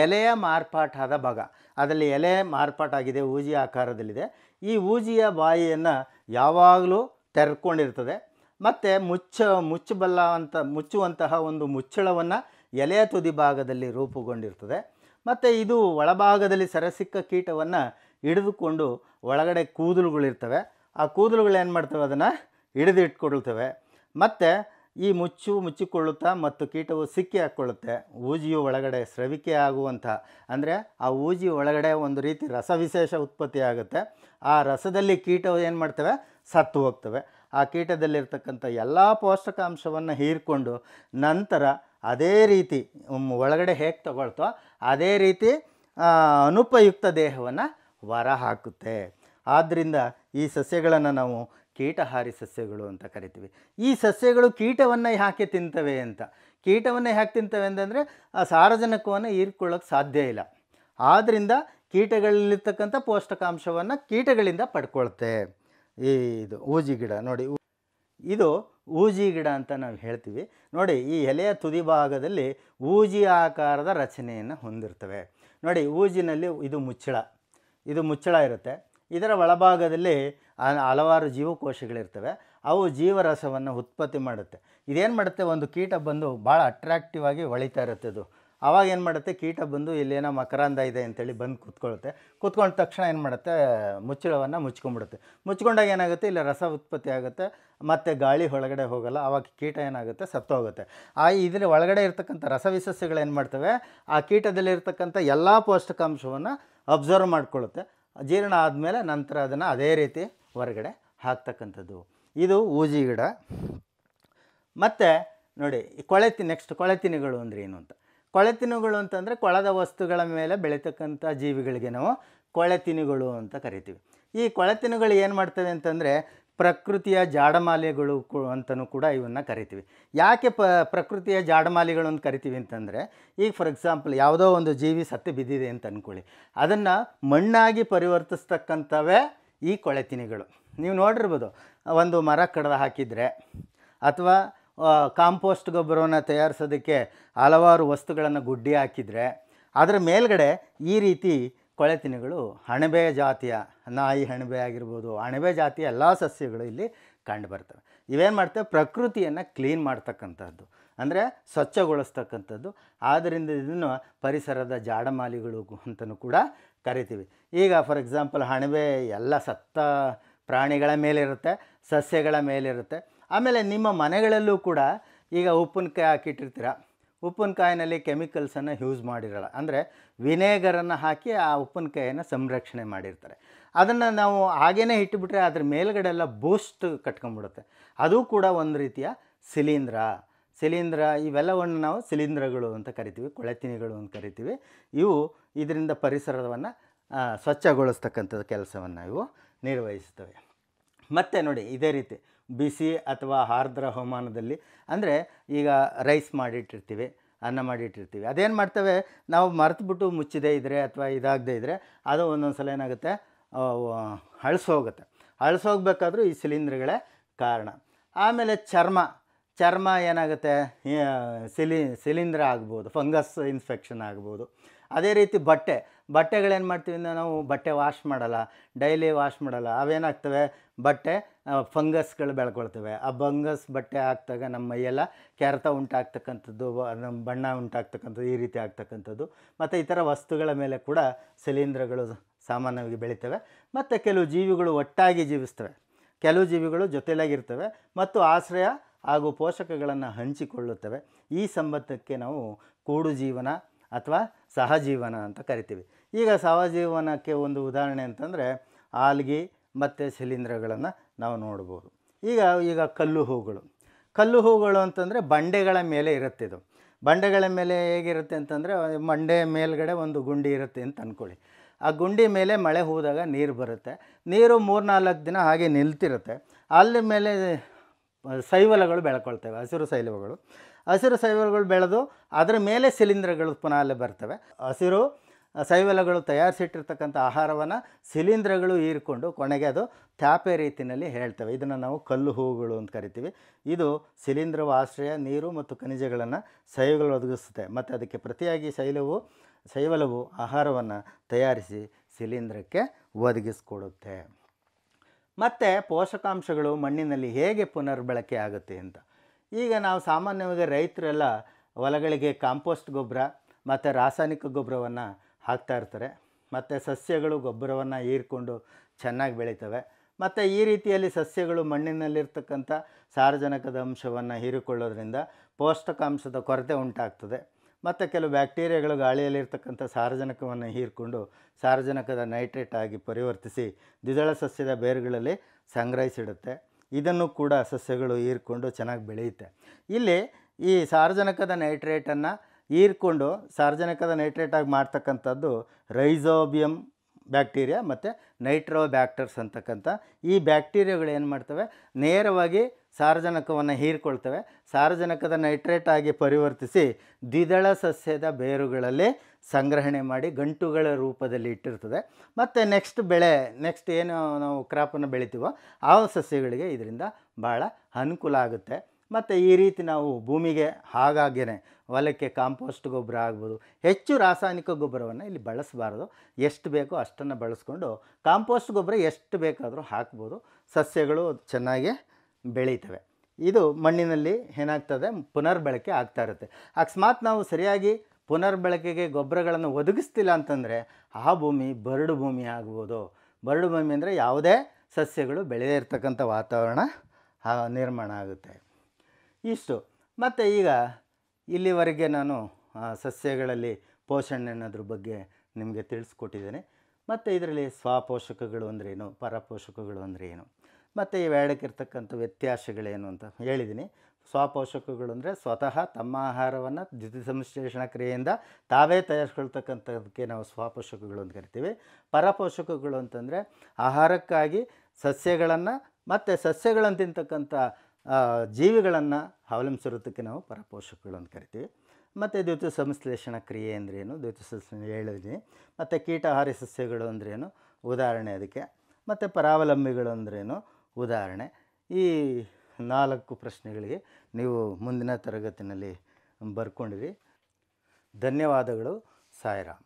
ಎಲೆಯ ಮಾರ್ಪಾಟಾದ ಭಾಗ ಅದರಲ್ಲಿ ಎಲೆ ಮಾರ್ಪಾಟಾಗಿದೆ ಊಜಿ ಆಕಾರದಲ್ಲಿದೆ ಈ ಊಜಿಯ ಬಾಯಿಯನ್ನು ಯಾವಾಗಲೂ ತೆರ್ಕೊಂಡಿರ್ತದೆ ಮತ್ತು ಮುಚ್ಚ ಮುಚ್ಚಬಲ್ಲ ಅಂತ ಮುಚ್ಚುವಂತಹ ಒಂದು ಮುಚ್ಚಳವನ್ನು ಎಲೆಯ ತುದಿ ಭಾಗದಲ್ಲಿ ರೂಪುಗೊಂಡಿರ್ತದೆ ಮತ್ತು ಇದು ಒಳಭಾಗದಲ್ಲಿ ಸರಸಿಕ್ಕ ಕೀಟವನ್ನು ಹಿಡಿದುಕೊಂಡು ಒಳಗಡೆ ಕೂದಲುಗಳಿರ್ತವೆ ಆ ಕೂದಲುಗಳೇನು ಏನು ಮಾಡ್ತವೆ ಅದನ್ನು ಹಿಡಿದು ಇಟ್ಕೊಳ್ತವೆ ಮತ್ತು ಈ ಮುಚ್ಚು ಮುಚ್ಚಿಕೊಳ್ಳುತ್ತಾ ಮತ್ತು ಕೀಟವು ಸಿಕ್ಕಿ ಹಾಕ್ಕೊಳ್ಳುತ್ತೆ ಊಜಿಯು ಒಳಗಡೆ ಸ್ರವಿಕೆ ಆಗುವಂಥ ಅಂದರೆ ಆ ಊಜಿ ಒಳಗಡೆ ಒಂದು ರೀತಿ ರಸ ವಿಶೇಷ ಉತ್ಪತ್ತಿ ಆಗುತ್ತೆ ಆ ರಸದಲ್ಲಿ ಕೀಟವು ಏನು ಮಾಡ್ತವೆ ಸತ್ತು ಹೋಗ್ತವೆ ಆ ಕೀಟದಲ್ಲಿರ್ತಕ್ಕಂಥ ಎಲ್ಲ ಪೋಷಕಾಂಶವನ್ನು ಹೀರಿಕೊಂಡು ನಂತರ ಅದೇ ರೀತಿ ಒಳಗಡೆ ಹೇಗೆ ತಗೊಳ್ತೋ ಅದೇ ರೀತಿ ಅನುಪಯುಕ್ತ ದೇಹವನ್ನು ಹೊರ ಹಾಕುತ್ತೆ ಆದ್ದರಿಂದ ಈ ಸಸ್ಯಗಳನ್ನು ನಾವು ಕೀಟಹಾರಿ ಸಸ್ಯಗಳು ಅಂತ ಕರಿತೀವಿ ಈ ಸಸ್ಯಗಳು ಕೀಟವನ್ನು ಯಾಕೆ ತಿಂತವೆ ಅಂತ ಕೀಟವನ್ನು ಯಾಕೆ ತಿಂತವೆ ಅಂತಂದರೆ ಆ ಸಾರಜನಕವನ್ನು ಹೀರ್ಕೊಳ್ಳೋಕ್ಕೆ ಸಾಧ್ಯ ಇಲ್ಲ ಆದ್ದರಿಂದ ಕೀಟಗಳಲ್ಲಿರ್ತಕ್ಕಂಥ ಪೋಷಕಾಂಶವನ್ನು ಕೀಟಗಳಿಂದ ಪಡ್ಕೊಳ್ತೆ ಈ ಇದು ಊಜಿ ಗಿಡ ನೋಡಿ ಇದು ಊಜಿ ಗಿಡ ಅಂತ ನಾವು ಹೇಳ್ತೀವಿ ನೋಡಿ ಈ ಎಲೆಯ ತುದಿ ಭಾಗದಲ್ಲಿ ಊಜಿ ಆಕಾರದ ರಚನೆಯನ್ನು ಹೊಂದಿರ್ತವೆ ನೋಡಿ ಊಜಿನಲ್ಲಿ ಇದು ಮುಚ್ಚಳ ಇದು ಮುಚ್ಚಳ ಇರುತ್ತೆ ಇದರ ಒಳಭಾಗದಲ್ಲಿ ಹಲವಾರು ಜೀವಕೋಶಗಳಿರ್ತವೆ ಅವು ಜೀವರಸವನ್ನು ಉತ್ಪತ್ತಿ ಮಾಡುತ್ತೆ ಇದೇನು ಮಾಡುತ್ತೆ ಒಂದು ಕೀಟ ಬಂದು ಭಾಳ ಅಟ್ರ್ಯಾಕ್ಟಿವ್ ಆಗಿ ಒಳಿತಾ ಇರುತ್ತೆ ಅದು ಆವಾಗ ಏನು ಮಾಡುತ್ತೆ ಕೀಟ ಬಂದು ಇಲ್ಲೇನೋ ಮಕರಂದ ಇದೆ ಅಂತೇಳಿ ಬಂದು ಕೂತ್ಕೊಳ್ಳುತ್ತೆ ಕುತ್ಕೊಂಡ ತಕ್ಷಣ ಏನು ಮಾಡುತ್ತೆ ಮುಚ್ಚಳವನ್ನು ಮುಚ್ಕೊಂಡ್ಬಿಡುತ್ತೆ ಮುಚ್ಕೊಂಡಾಗ ಏನಾಗುತ್ತೆ ಇಲ್ಲ ರಸ ಉತ್ಪತ್ತಿ ಆಗುತ್ತೆ ಮತ್ತು ಗಾಳಿ ಒಳಗಡೆ ಹೋಗಲ್ಲ ಆವಾಗ ಕೀಟ ಏನಾಗುತ್ತೆ ಸತ್ತೋಗುತ್ತೆ ಆ ಇದರ ಒಳಗಡೆ ಇರ್ತಕ್ಕಂಥ ಏನು ಮಾಡ್ತವೆ ಆ ಕೀಟದಲ್ಲಿರ್ತಕ್ಕಂಥ ಎಲ್ಲ ಪೌಷ್ಟಿಕಾಂಶವನ್ನು ಅಬ್ಸರ್ವ್ ಮಾಡಿಕೊಳ್ಳುತ್ತೆ ಜೀರ್ಣ ಆದಮೇಲೆ ನಂತರ ಅದನ್ನು ಅದೇ ರೀತಿ ಹೊರಗಡೆ ಹಾಕ್ತಕ್ಕಂಥದ್ದು ಇದು ಊಜಿ ಗಿಡ ಮತ್ತು ನೋಡಿ ಕೊಳೆತಿ ನೆಕ್ಸ್ಟ್ ಕೊಳೆತಿನಿಗಳು ಅಂದ್ರೆ ಏನು ಅಂತ ಕೊಳೆತಿನುಗಳು ಅಂತಂದರೆ ಕೊಳದ ವಸ್ತುಗಳ ಮೇಲೆ ಬೆಳೀತಕ್ಕಂಥ ಜೀವಿಗಳಿಗೆ ನಾವು ಕೊಳೆತಿನುಗಳು ಅಂತ ಕರಿತೀವಿ ಈ ಕೊಳೆತಿನುಗಳು ಏನು ಮಾಡ್ತವೆ ಅಂತಂದರೆ ಪ್ರಕೃತಿಯ ಜಾಡಮಾಲೆಗಳು ಅಂತಲೂ ಕೂಡ ಇವನ್ನು ಕರಿತೀವಿ ಯಾಕೆ ಪ ಪ್ರಕೃತಿಯ ಜಾಡಮಾಲೆಗಳು ಅಂತ ಕರಿತೀವಿ ಅಂತಂದರೆ ಈಗ ಫಾರ್ ಎಕ್ಸಾಂಪಲ್ ಯಾವುದೋ ಒಂದು ಜೀವಿ ಸತ್ತು ಬಿದ್ದಿದೆ ಅಂತ ಅಂದ್ಕೊಳ್ಳಿ ಅದನ್ನು ಮಣ್ಣಾಗಿ ಪರಿವರ್ತಿಸ್ತಕ್ಕಂಥವೇ ಈ ಕೊಳೆತಿನಿಗಳು ನೀವು ನೋಡಿರ್ಬೋದು ಒಂದು ಮರ ಕಡ್ದು ಹಾಕಿದರೆ ಅಥವಾ ಕಾಂಪೋಸ್ಟ್ ಗೊಬ್ಬರವನ್ನು ತಯಾರಿಸೋದಕ್ಕೆ ಹಲವಾರು ವಸ್ತುಗಳನ್ನು ಗುಡ್ಡಿ ಹಾಕಿದರೆ ಅದರ ಮೇಲ್ಗಡೆ ಈ ರೀತಿ ಕೊಳೆತಿನಗಳು ಅಣಬೆ ಜಾತಿಯ ನಾಯಿ ಅಣಬೆ ಆಗಿರ್ಬೋದು ಅಣಬೆ ಜಾತಿಯ ಎಲ್ಲ ಸಸ್ಯಗಳು ಇಲ್ಲಿ ಕಂಡು ಬರ್ತವೆ ಇವೇನು ಮಾಡ್ತವೆ ಪ್ರಕೃತಿಯನ್ನು ಕ್ಲೀನ್ ಮಾಡ್ತಕ್ಕಂಥದ್ದು ಅಂದರೆ ಸ್ವಚ್ಛಗೊಳಿಸ್ತಕ್ಕಂಥದ್ದು ಆದ್ದರಿಂದ ಇದನ್ನು ಪರಿಸರದ ಜಾಡಮಾಲಿಗಳು ಅಂತಲೂ ಕೂಡ ಕರಿತೀವಿ ಈಗ ಫಾರ್ ಎಕ್ಸಾಂಪಲ್ ಅಣಬೆ ಎಲ್ಲ ಸತ್ತ ಪ್ರಾಣಿಗಳ ಮೇಲಿರುತ್ತೆ ಸಸ್ಯಗಳ ಮೇಲಿರುತ್ತೆ ಆಮೇಲೆ ನಿಮ್ಮ ಮನೆಗಳಲ್ಲೂ ಕೂಡ ಈಗ ಉಪ್ಪಿನಕಾಯಿ ಹಾಕಿಟ್ಟಿರ್ತೀರ ಉಪ್ಪಿನಕಾಯಿನಲ್ಲಿ ಕೆಮಿಕಲ್ಸನ್ನು ಯೂಸ್ ಮಾಡಿರಲ್ಲ ಅಂದರೆ ವಿನೇಗರನ್ನು ಹಾಕಿ ಆ ಉಪ್ಪಿನಕಾಯಿಯನ್ನು ಸಂರಕ್ಷಣೆ ಮಾಡಿರ್ತಾರೆ ಅದನ್ನು ನಾವು ಹಾಗೇ ಇಟ್ಟುಬಿಟ್ರೆ ಅದ್ರ ಎಲ್ಲ ಬೂಸ್ಟ್ ಕಟ್ಕೊಂಡ್ಬಿಡುತ್ತೆ ಅದು ಕೂಡ ಒಂದು ರೀತಿಯ ಸಿಲಿಂದ್ರ ಸಿಲಿಂದ್ರ ಇವೆಲ್ಲವನ್ನು ನಾವು ಸಿಲಿಂದ್ರಗಳು ಅಂತ ಕರಿತೀವಿ ಕೊಳೆತಿನಿಗಳು ಅಂತ ಕರಿತೀವಿ ಇವು ಇದರಿಂದ ಪರಿಸರವನ್ನು ಸ್ವಚ್ಛಗೊಳಿಸ್ತಕ್ಕಂಥ ಕೆಲಸವನ್ನು ಇವು ನಿರ್ವಹಿಸ್ತವೆ ಮತ್ತು ನೋಡಿ ಇದೇ ರೀತಿ ಬಿಸಿ ಅಥವಾ ಆರ್ದ್ರ ಹವಾಮಾನದಲ್ಲಿ ಅಂದರೆ ಈಗ ರೈಸ್ ಮಾಡಿಟ್ಟಿರ್ತೀವಿ ಅನ್ನ ಮಾಡಿಟ್ಟಿರ್ತೀವಿ ಅದೇನು ಮಾಡ್ತವೆ ನಾವು ಮರೆತುಬಿಟ್ಟು ಮುಚ್ಚಿದೆ ಇದ್ದರೆ ಅಥವಾ ಇದಾಗದೇ ಇದ್ದರೆ ಅದು ಒಂದೊಂದು ಸಲ ಏನಾಗುತ್ತೆ ಅಳಿಸೋಗುತ್ತೆ ಅಳಿಸೋಗ್ಬೇಕಾದ್ರೂ ಈ ಸಿಲಿಂಡ್ರ್ಗಳೇ ಕಾರಣ ಆಮೇಲೆ ಚರ್ಮ ಚರ್ಮ ಏನಾಗುತ್ತೆ ಸಿಲಿ ಸಿಲಿಂಡ್ರ್ ಆಗ್ಬೋದು ಫಂಗಸ್ ಇನ್ಫೆಕ್ಷನ್ ಆಗ್ಬೋದು ಅದೇ ರೀತಿ ಬಟ್ಟೆ ಬಟ್ಟೆಗಳೇನು ಮಾಡ್ತೀವಿ ಅಂದರೆ ನಾವು ಬಟ್ಟೆ ವಾಶ್ ಮಾಡಲ್ಲ ಡೈಲಿ ವಾಶ್ ಮಾಡಲ್ಲ ಅವೇನಾಗ್ತವೆ ಬಟ್ಟೆ ಫಂಗಸ್ಗಳು ಬೆಳ್ಕೊಳ್ತವೆ ಆ ಫಂಗಸ್ ಬಟ್ಟೆ ಹಾಕ್ದಾಗ ನಮ್ಮ ಮೈಯೆಲ್ಲ ಕೆರೆತ ಉಂಟಾಗ್ತಕ್ಕಂಥದ್ದು ನಮ್ಮ ಬಣ್ಣ ಉಂಟಾಗ್ತಕ್ಕಂಥದ್ದು ಈ ರೀತಿ ಆಗ್ತಕ್ಕಂಥದ್ದು ಮತ್ತು ಇತರ ವಸ್ತುಗಳ ಮೇಲೆ ಕೂಡ ಶಿಲೀಂಧ್ರಗಳು ಸಾಮಾನ್ಯವಾಗಿ ಬೆಳಿತವೆ ಮತ್ತು ಕೆಲವು ಜೀವಿಗಳು ಒಟ್ಟಾಗಿ ಜೀವಿಸ್ತವೆ ಕೆಲವು ಜೀವಿಗಳು ಜೊತೆಯಾಗಿರ್ತವೆ ಮತ್ತು ಆಶ್ರಯ ಹಾಗೂ ಪೋಷಕಗಳನ್ನು ಹಂಚಿಕೊಳ್ಳುತ್ತವೆ ಈ ಸಂಬಂಧಕ್ಕೆ ನಾವು ಕೂಡು ಜೀವನ ಅಥವಾ ಸಹಜೀವನ ಅಂತ ಕರಿತೀವಿ ಈಗ ಸಹಜೀವನಕ್ಕೆ ಒಂದು ಉದಾಹರಣೆ ಅಂತಂದರೆ ಆಲ್ಗಿ ಮತ್ತು ಶಿಲೀಂಧ್ರಗಳನ್ನು ನಾವು ನೋಡ್ಬೋದು ಈಗ ಈಗ ಕಲ್ಲು ಹೂಗಳು ಕಲ್ಲು ಹೂಗಳು ಅಂತಂದರೆ ಬಂಡೆಗಳ ಮೇಲೆ ಇದು ಬಂಡೆಗಳ ಮೇಲೆ ಹೇಗಿರುತ್ತೆ ಅಂತಂದರೆ ಮಂಡೆ ಮೇಲ್ಗಡೆ ಒಂದು ಗುಂಡಿ ಇರುತ್ತೆ ಅಂತ ಅಂದ್ಕೊಳ್ಳಿ ಆ ಗುಂಡಿ ಮೇಲೆ ಮಳೆ ಹೋದಾಗ ನೀರು ಬರುತ್ತೆ ನೀರು ಮೂರ್ನಾಲ್ಕು ದಿನ ಹಾಗೆ ನಿಲ್ತಿರುತ್ತೆ ಅಲ್ಲಿ ಮೇಲೆ ಸೈವಲಗಳು ಬೆಳ್ಕೊಳ್ತವೆ ಹಸಿರು ಶೈಲಗಳು ಹಸಿರು ಸೈವಲ್ಗಳು ಬೆಳೆದು ಅದರ ಮೇಲೆ ಸಿಲಿಂಡ್ರಗಳು ಪುನಃ ಅಲ್ಲೇ ಬರ್ತವೆ ಹಸಿರು ಸೈವಲಗಳು ತಯಾರಿಸಿಟ್ಟಿರ್ತಕ್ಕಂಥ ಆಹಾರವನ್ನು ಸಿಲಿಂಡ್ರಗಳು ಹೀರಿಕೊಂಡು ಕೊನೆಗೆ ಅದು ತ್ಯಾಪೆ ರೀತಿಯಲ್ಲಿ ಹೇಳ್ತವೆ ಇದನ್ನು ನಾವು ಕಲ್ಲು ಹೂವುಗಳು ಅಂತ ಕರಿತೀವಿ ಇದು ಶಿಲೀಂಧ್ರವು ಆಶ್ರಯ ನೀರು ಮತ್ತು ಖನಿಜಗಳನ್ನು ಸೈವಗಳು ಒದಗಿಸುತ್ತೆ ಮತ್ತು ಅದಕ್ಕೆ ಪ್ರತಿಯಾಗಿ ಶೈಲವು ಸೈವಲವು ಆಹಾರವನ್ನು ತಯಾರಿಸಿ ಸಿಲಿಂಡ್ರಕ್ಕೆ ಒದಗಿಸ್ಕೊಡುತ್ತೆ ಮತ್ತು ಪೋಷಕಾಂಶಗಳು ಮಣ್ಣಿನಲ್ಲಿ ಹೇಗೆ ಪುನರ್ಬಳಕೆ ಆಗುತ್ತೆ ಅಂತ ಈಗ ನಾವು ಸಾಮಾನ್ಯವಾಗಿ ರೈತರೆಲ್ಲ ಹೊಲಗಳಿಗೆ ಕಾಂಪೋಸ್ಟ್ ಗೊಬ್ಬರ ಮತ್ತು ರಾಸಾಯನಿಕ ಗೊಬ್ಬರವನ್ನು ಹಾಕ್ತಾಯಿರ್ತಾರೆ ಮತ್ತು ಸಸ್ಯಗಳು ಗೊಬ್ಬರವನ್ನು ಹೀರ್ಕೊಂಡು ಚೆನ್ನಾಗಿ ಬೆಳೀತವೆ ಮತ್ತು ಈ ರೀತಿಯಲ್ಲಿ ಸಸ್ಯಗಳು ಮಣ್ಣಿನಲ್ಲಿರ್ತಕ್ಕಂಥ ಸಾರಜನಕದ ಅಂಶವನ್ನು ಹೀರಿಕೊಳ್ಳೋದ್ರಿಂದ ಪೌಷ್ಟಿಕಾಂಶದ ಕೊರತೆ ಉಂಟಾಗ್ತದೆ ಮತ್ತು ಕೆಲವು ಬ್ಯಾಕ್ಟೀರಿಯಾಗಳು ಗಾಳಿಯಲ್ಲಿರ್ತಕ್ಕಂಥ ಸಾರಜನಕವನ್ನು ಹೀರಿಕೊಂಡು ಸಾರಜನಕದ ನೈಟ್ರೇಟ್ ಆಗಿ ಪರಿವರ್ತಿಸಿ ದ್ವಿದಳ ಸಸ್ಯದ ಬೇರುಗಳಲ್ಲಿ ಸಂಗ್ರಹಿಸಿಡುತ್ತೆ ಇದನ್ನು ಕೂಡ ಸಸ್ಯಗಳು ಹೀರ್ಕೊಂಡು ಚೆನ್ನಾಗಿ ಬೆಳೆಯುತ್ತೆ ಇಲ್ಲಿ ಈ ಸಾರ್ವಜನಿಕದ ನೈಟ್ರೇಟನ್ನು ಹೀರ್ಕೊಂಡು ಸಾರ್ವಜನಿಕದ ನೈಟ್ರೇಟಾಗಿ ಮಾಡ್ತಕ್ಕಂಥದ್ದು ರೈಸೋಬಿಯಂ ಬ್ಯಾಕ್ಟೀರಿಯಾ ಮತ್ತು ನೈಟ್ರೋ ಬ್ಯಾಕ್ಟರ್ಸ್ ಅಂತಕ್ಕಂಥ ಈ ಬ್ಯಾಕ್ಟೀರಿಯಾಗಳು ಏನು ಮಾಡ್ತವೆ ನೇರವಾಗಿ ಸಾರಜನಕವನ್ನು ಹೀರಿಕೊಳ್ತವೆ ಸಾರಜನಕದ ನೈಟ್ರೇಟ್ ಆಗಿ ಪರಿವರ್ತಿಸಿ ದ್ವಿದಳ ಸಸ್ಯದ ಬೇರುಗಳಲ್ಲಿ ಸಂಗ್ರಹಣೆ ಮಾಡಿ ಗಂಟುಗಳ ರೂಪದಲ್ಲಿ ಇಟ್ಟಿರ್ತದೆ ಮತ್ತು ನೆಕ್ಸ್ಟ್ ಬೆಳೆ ನೆಕ್ಸ್ಟ್ ಏನು ನಾವು ಕ್ರಾಪನ್ನು ಬೆಳಿತೀವೋ ಆ ಸಸ್ಯಗಳಿಗೆ ಇದರಿಂದ ಭಾಳ ಅನುಕೂಲ ಆಗುತ್ತೆ ಮತ್ತು ಈ ರೀತಿ ನಾವು ಭೂಮಿಗೆ ಹಾಗಾಗೇ ಹೊಲಕ್ಕೆ ಕಾಂಪೋಸ್ಟ್ ಗೊಬ್ಬರ ಆಗ್ಬೋದು ಹೆಚ್ಚು ರಾಸಾಯನಿಕ ಗೊಬ್ಬರವನ್ನು ಇಲ್ಲಿ ಬಳಸಬಾರ್ದು ಎಷ್ಟು ಬೇಕೋ ಅಷ್ಟನ್ನು ಬಳಸ್ಕೊಂಡು ಕಾಂಪೋಸ್ಟ್ ಗೊಬ್ಬರ ಎಷ್ಟು ಬೇಕಾದರೂ ಹಾಕ್ಬೋದು ಸಸ್ಯಗಳು ಚೆನ್ನಾಗಿ ಬೆಳೀತವೆ ಇದು ಮಣ್ಣಿನಲ್ಲಿ ಏನಾಗ್ತದೆ ಪುನರ್ಬಳಕೆ ಆಗ್ತಾ ಇರುತ್ತೆ ಅಕಸ್ಮಾತ್ ನಾವು ಸರಿಯಾಗಿ ಪುನರ್ಬಳಕೆಗೆ ಗೊಬ್ಬರಗಳನ್ನು ಒದಗಿಸ್ತಿಲ್ಲ ಅಂತಂದರೆ ಆ ಭೂಮಿ ಬರಡು ಭೂಮಿ ಆಗ್ಬೋದು ಬರಡು ಭೂಮಿ ಅಂದರೆ ಯಾವುದೇ ಸಸ್ಯಗಳು ಇರತಕ್ಕಂಥ ವಾತಾವರಣ ನಿರ್ಮಾಣ ಆಗುತ್ತೆ ಇಷ್ಟು ಮತ್ತು ಈಗ ಇಲ್ಲಿವರೆಗೆ ನಾನು ಸಸ್ಯಗಳಲ್ಲಿ ಪೋಷಣೆ ಅನ್ನೋದ್ರ ಬಗ್ಗೆ ನಿಮಗೆ ತಿಳಿಸ್ಕೊಟ್ಟಿದ್ದೇನೆ ಮತ್ತು ಇದರಲ್ಲಿ ಸ್ವಪೋಷಕಗಳು ಅಂದ್ರೇನು ಪರಪೋಷಕಗಳು ಅಂದರೆ ಏನು ಮತ್ತು ವ್ಯಾಡಕ್ಕಿರ್ತಕ್ಕಂಥ ವ್ಯತ್ಯಾಸಗಳೇನು ಅಂತ ಹೇಳಿದ್ದೀನಿ ಸ್ವಪೋಷಕಗಳು ಅಂದರೆ ಸ್ವತಃ ತಮ್ಮ ಆಹಾರವನ್ನು ದ್ಯುತಿ ಸಂಶ್ಲೇಷಣ ಕ್ರಿಯೆಯಿಂದ ತಾವೇ ತಯಾರಿಸ್ಕೊಳ್ತಕ್ಕಂಥದಕ್ಕೆ ನಾವು ಸ್ವಪೋಷಕಗಳು ಅಂತ ಕರಿತೀವಿ ಪರಪೋಷಕಗಳು ಅಂತಂದರೆ ಆಹಾರಕ್ಕಾಗಿ ಸಸ್ಯಗಳನ್ನು ಮತ್ತು ಸಸ್ಯಗಳನ್ನು ತಿಂತಕ್ಕಂಥ ಜೀವಿಗಳನ್ನು ಅವಲಂಬಿಸಿರೋದಕ್ಕೆ ನಾವು ಪರಪೋಷಕಗಳು ಅಂತ ಕರಿತೀವಿ ಮತ್ತು ದ್ಯುತ ಸಂಶ್ಲೇಷಣ ಕ್ರಿಯೆ ಅಂದ್ರೇನು ದ್ಯುತ ಸಂಶ್ಲೇಷಣೆ ಹೇಳಿದ್ವಿ ಮತ್ತು ಕೀಟಹಾರಿ ಸಸ್ಯಗಳು ಅಂದ್ರೇನು ಉದಾಹರಣೆ ಅದಕ್ಕೆ ಮತ್ತು ಪರಾವಲಂಬಿಗಳು ಅಂದ್ರೇನು ಉದಾಹರಣೆ ಈ ನಾಲ್ಕು ಪ್ರಶ್ನೆಗಳಿಗೆ ನೀವು ಮುಂದಿನ ತರಗತಿನಲ್ಲಿ ಬರ್ಕೊಂಡಿರಿ ಧನ್ಯವಾದಗಳು ಸಾಯಿರಾಮ್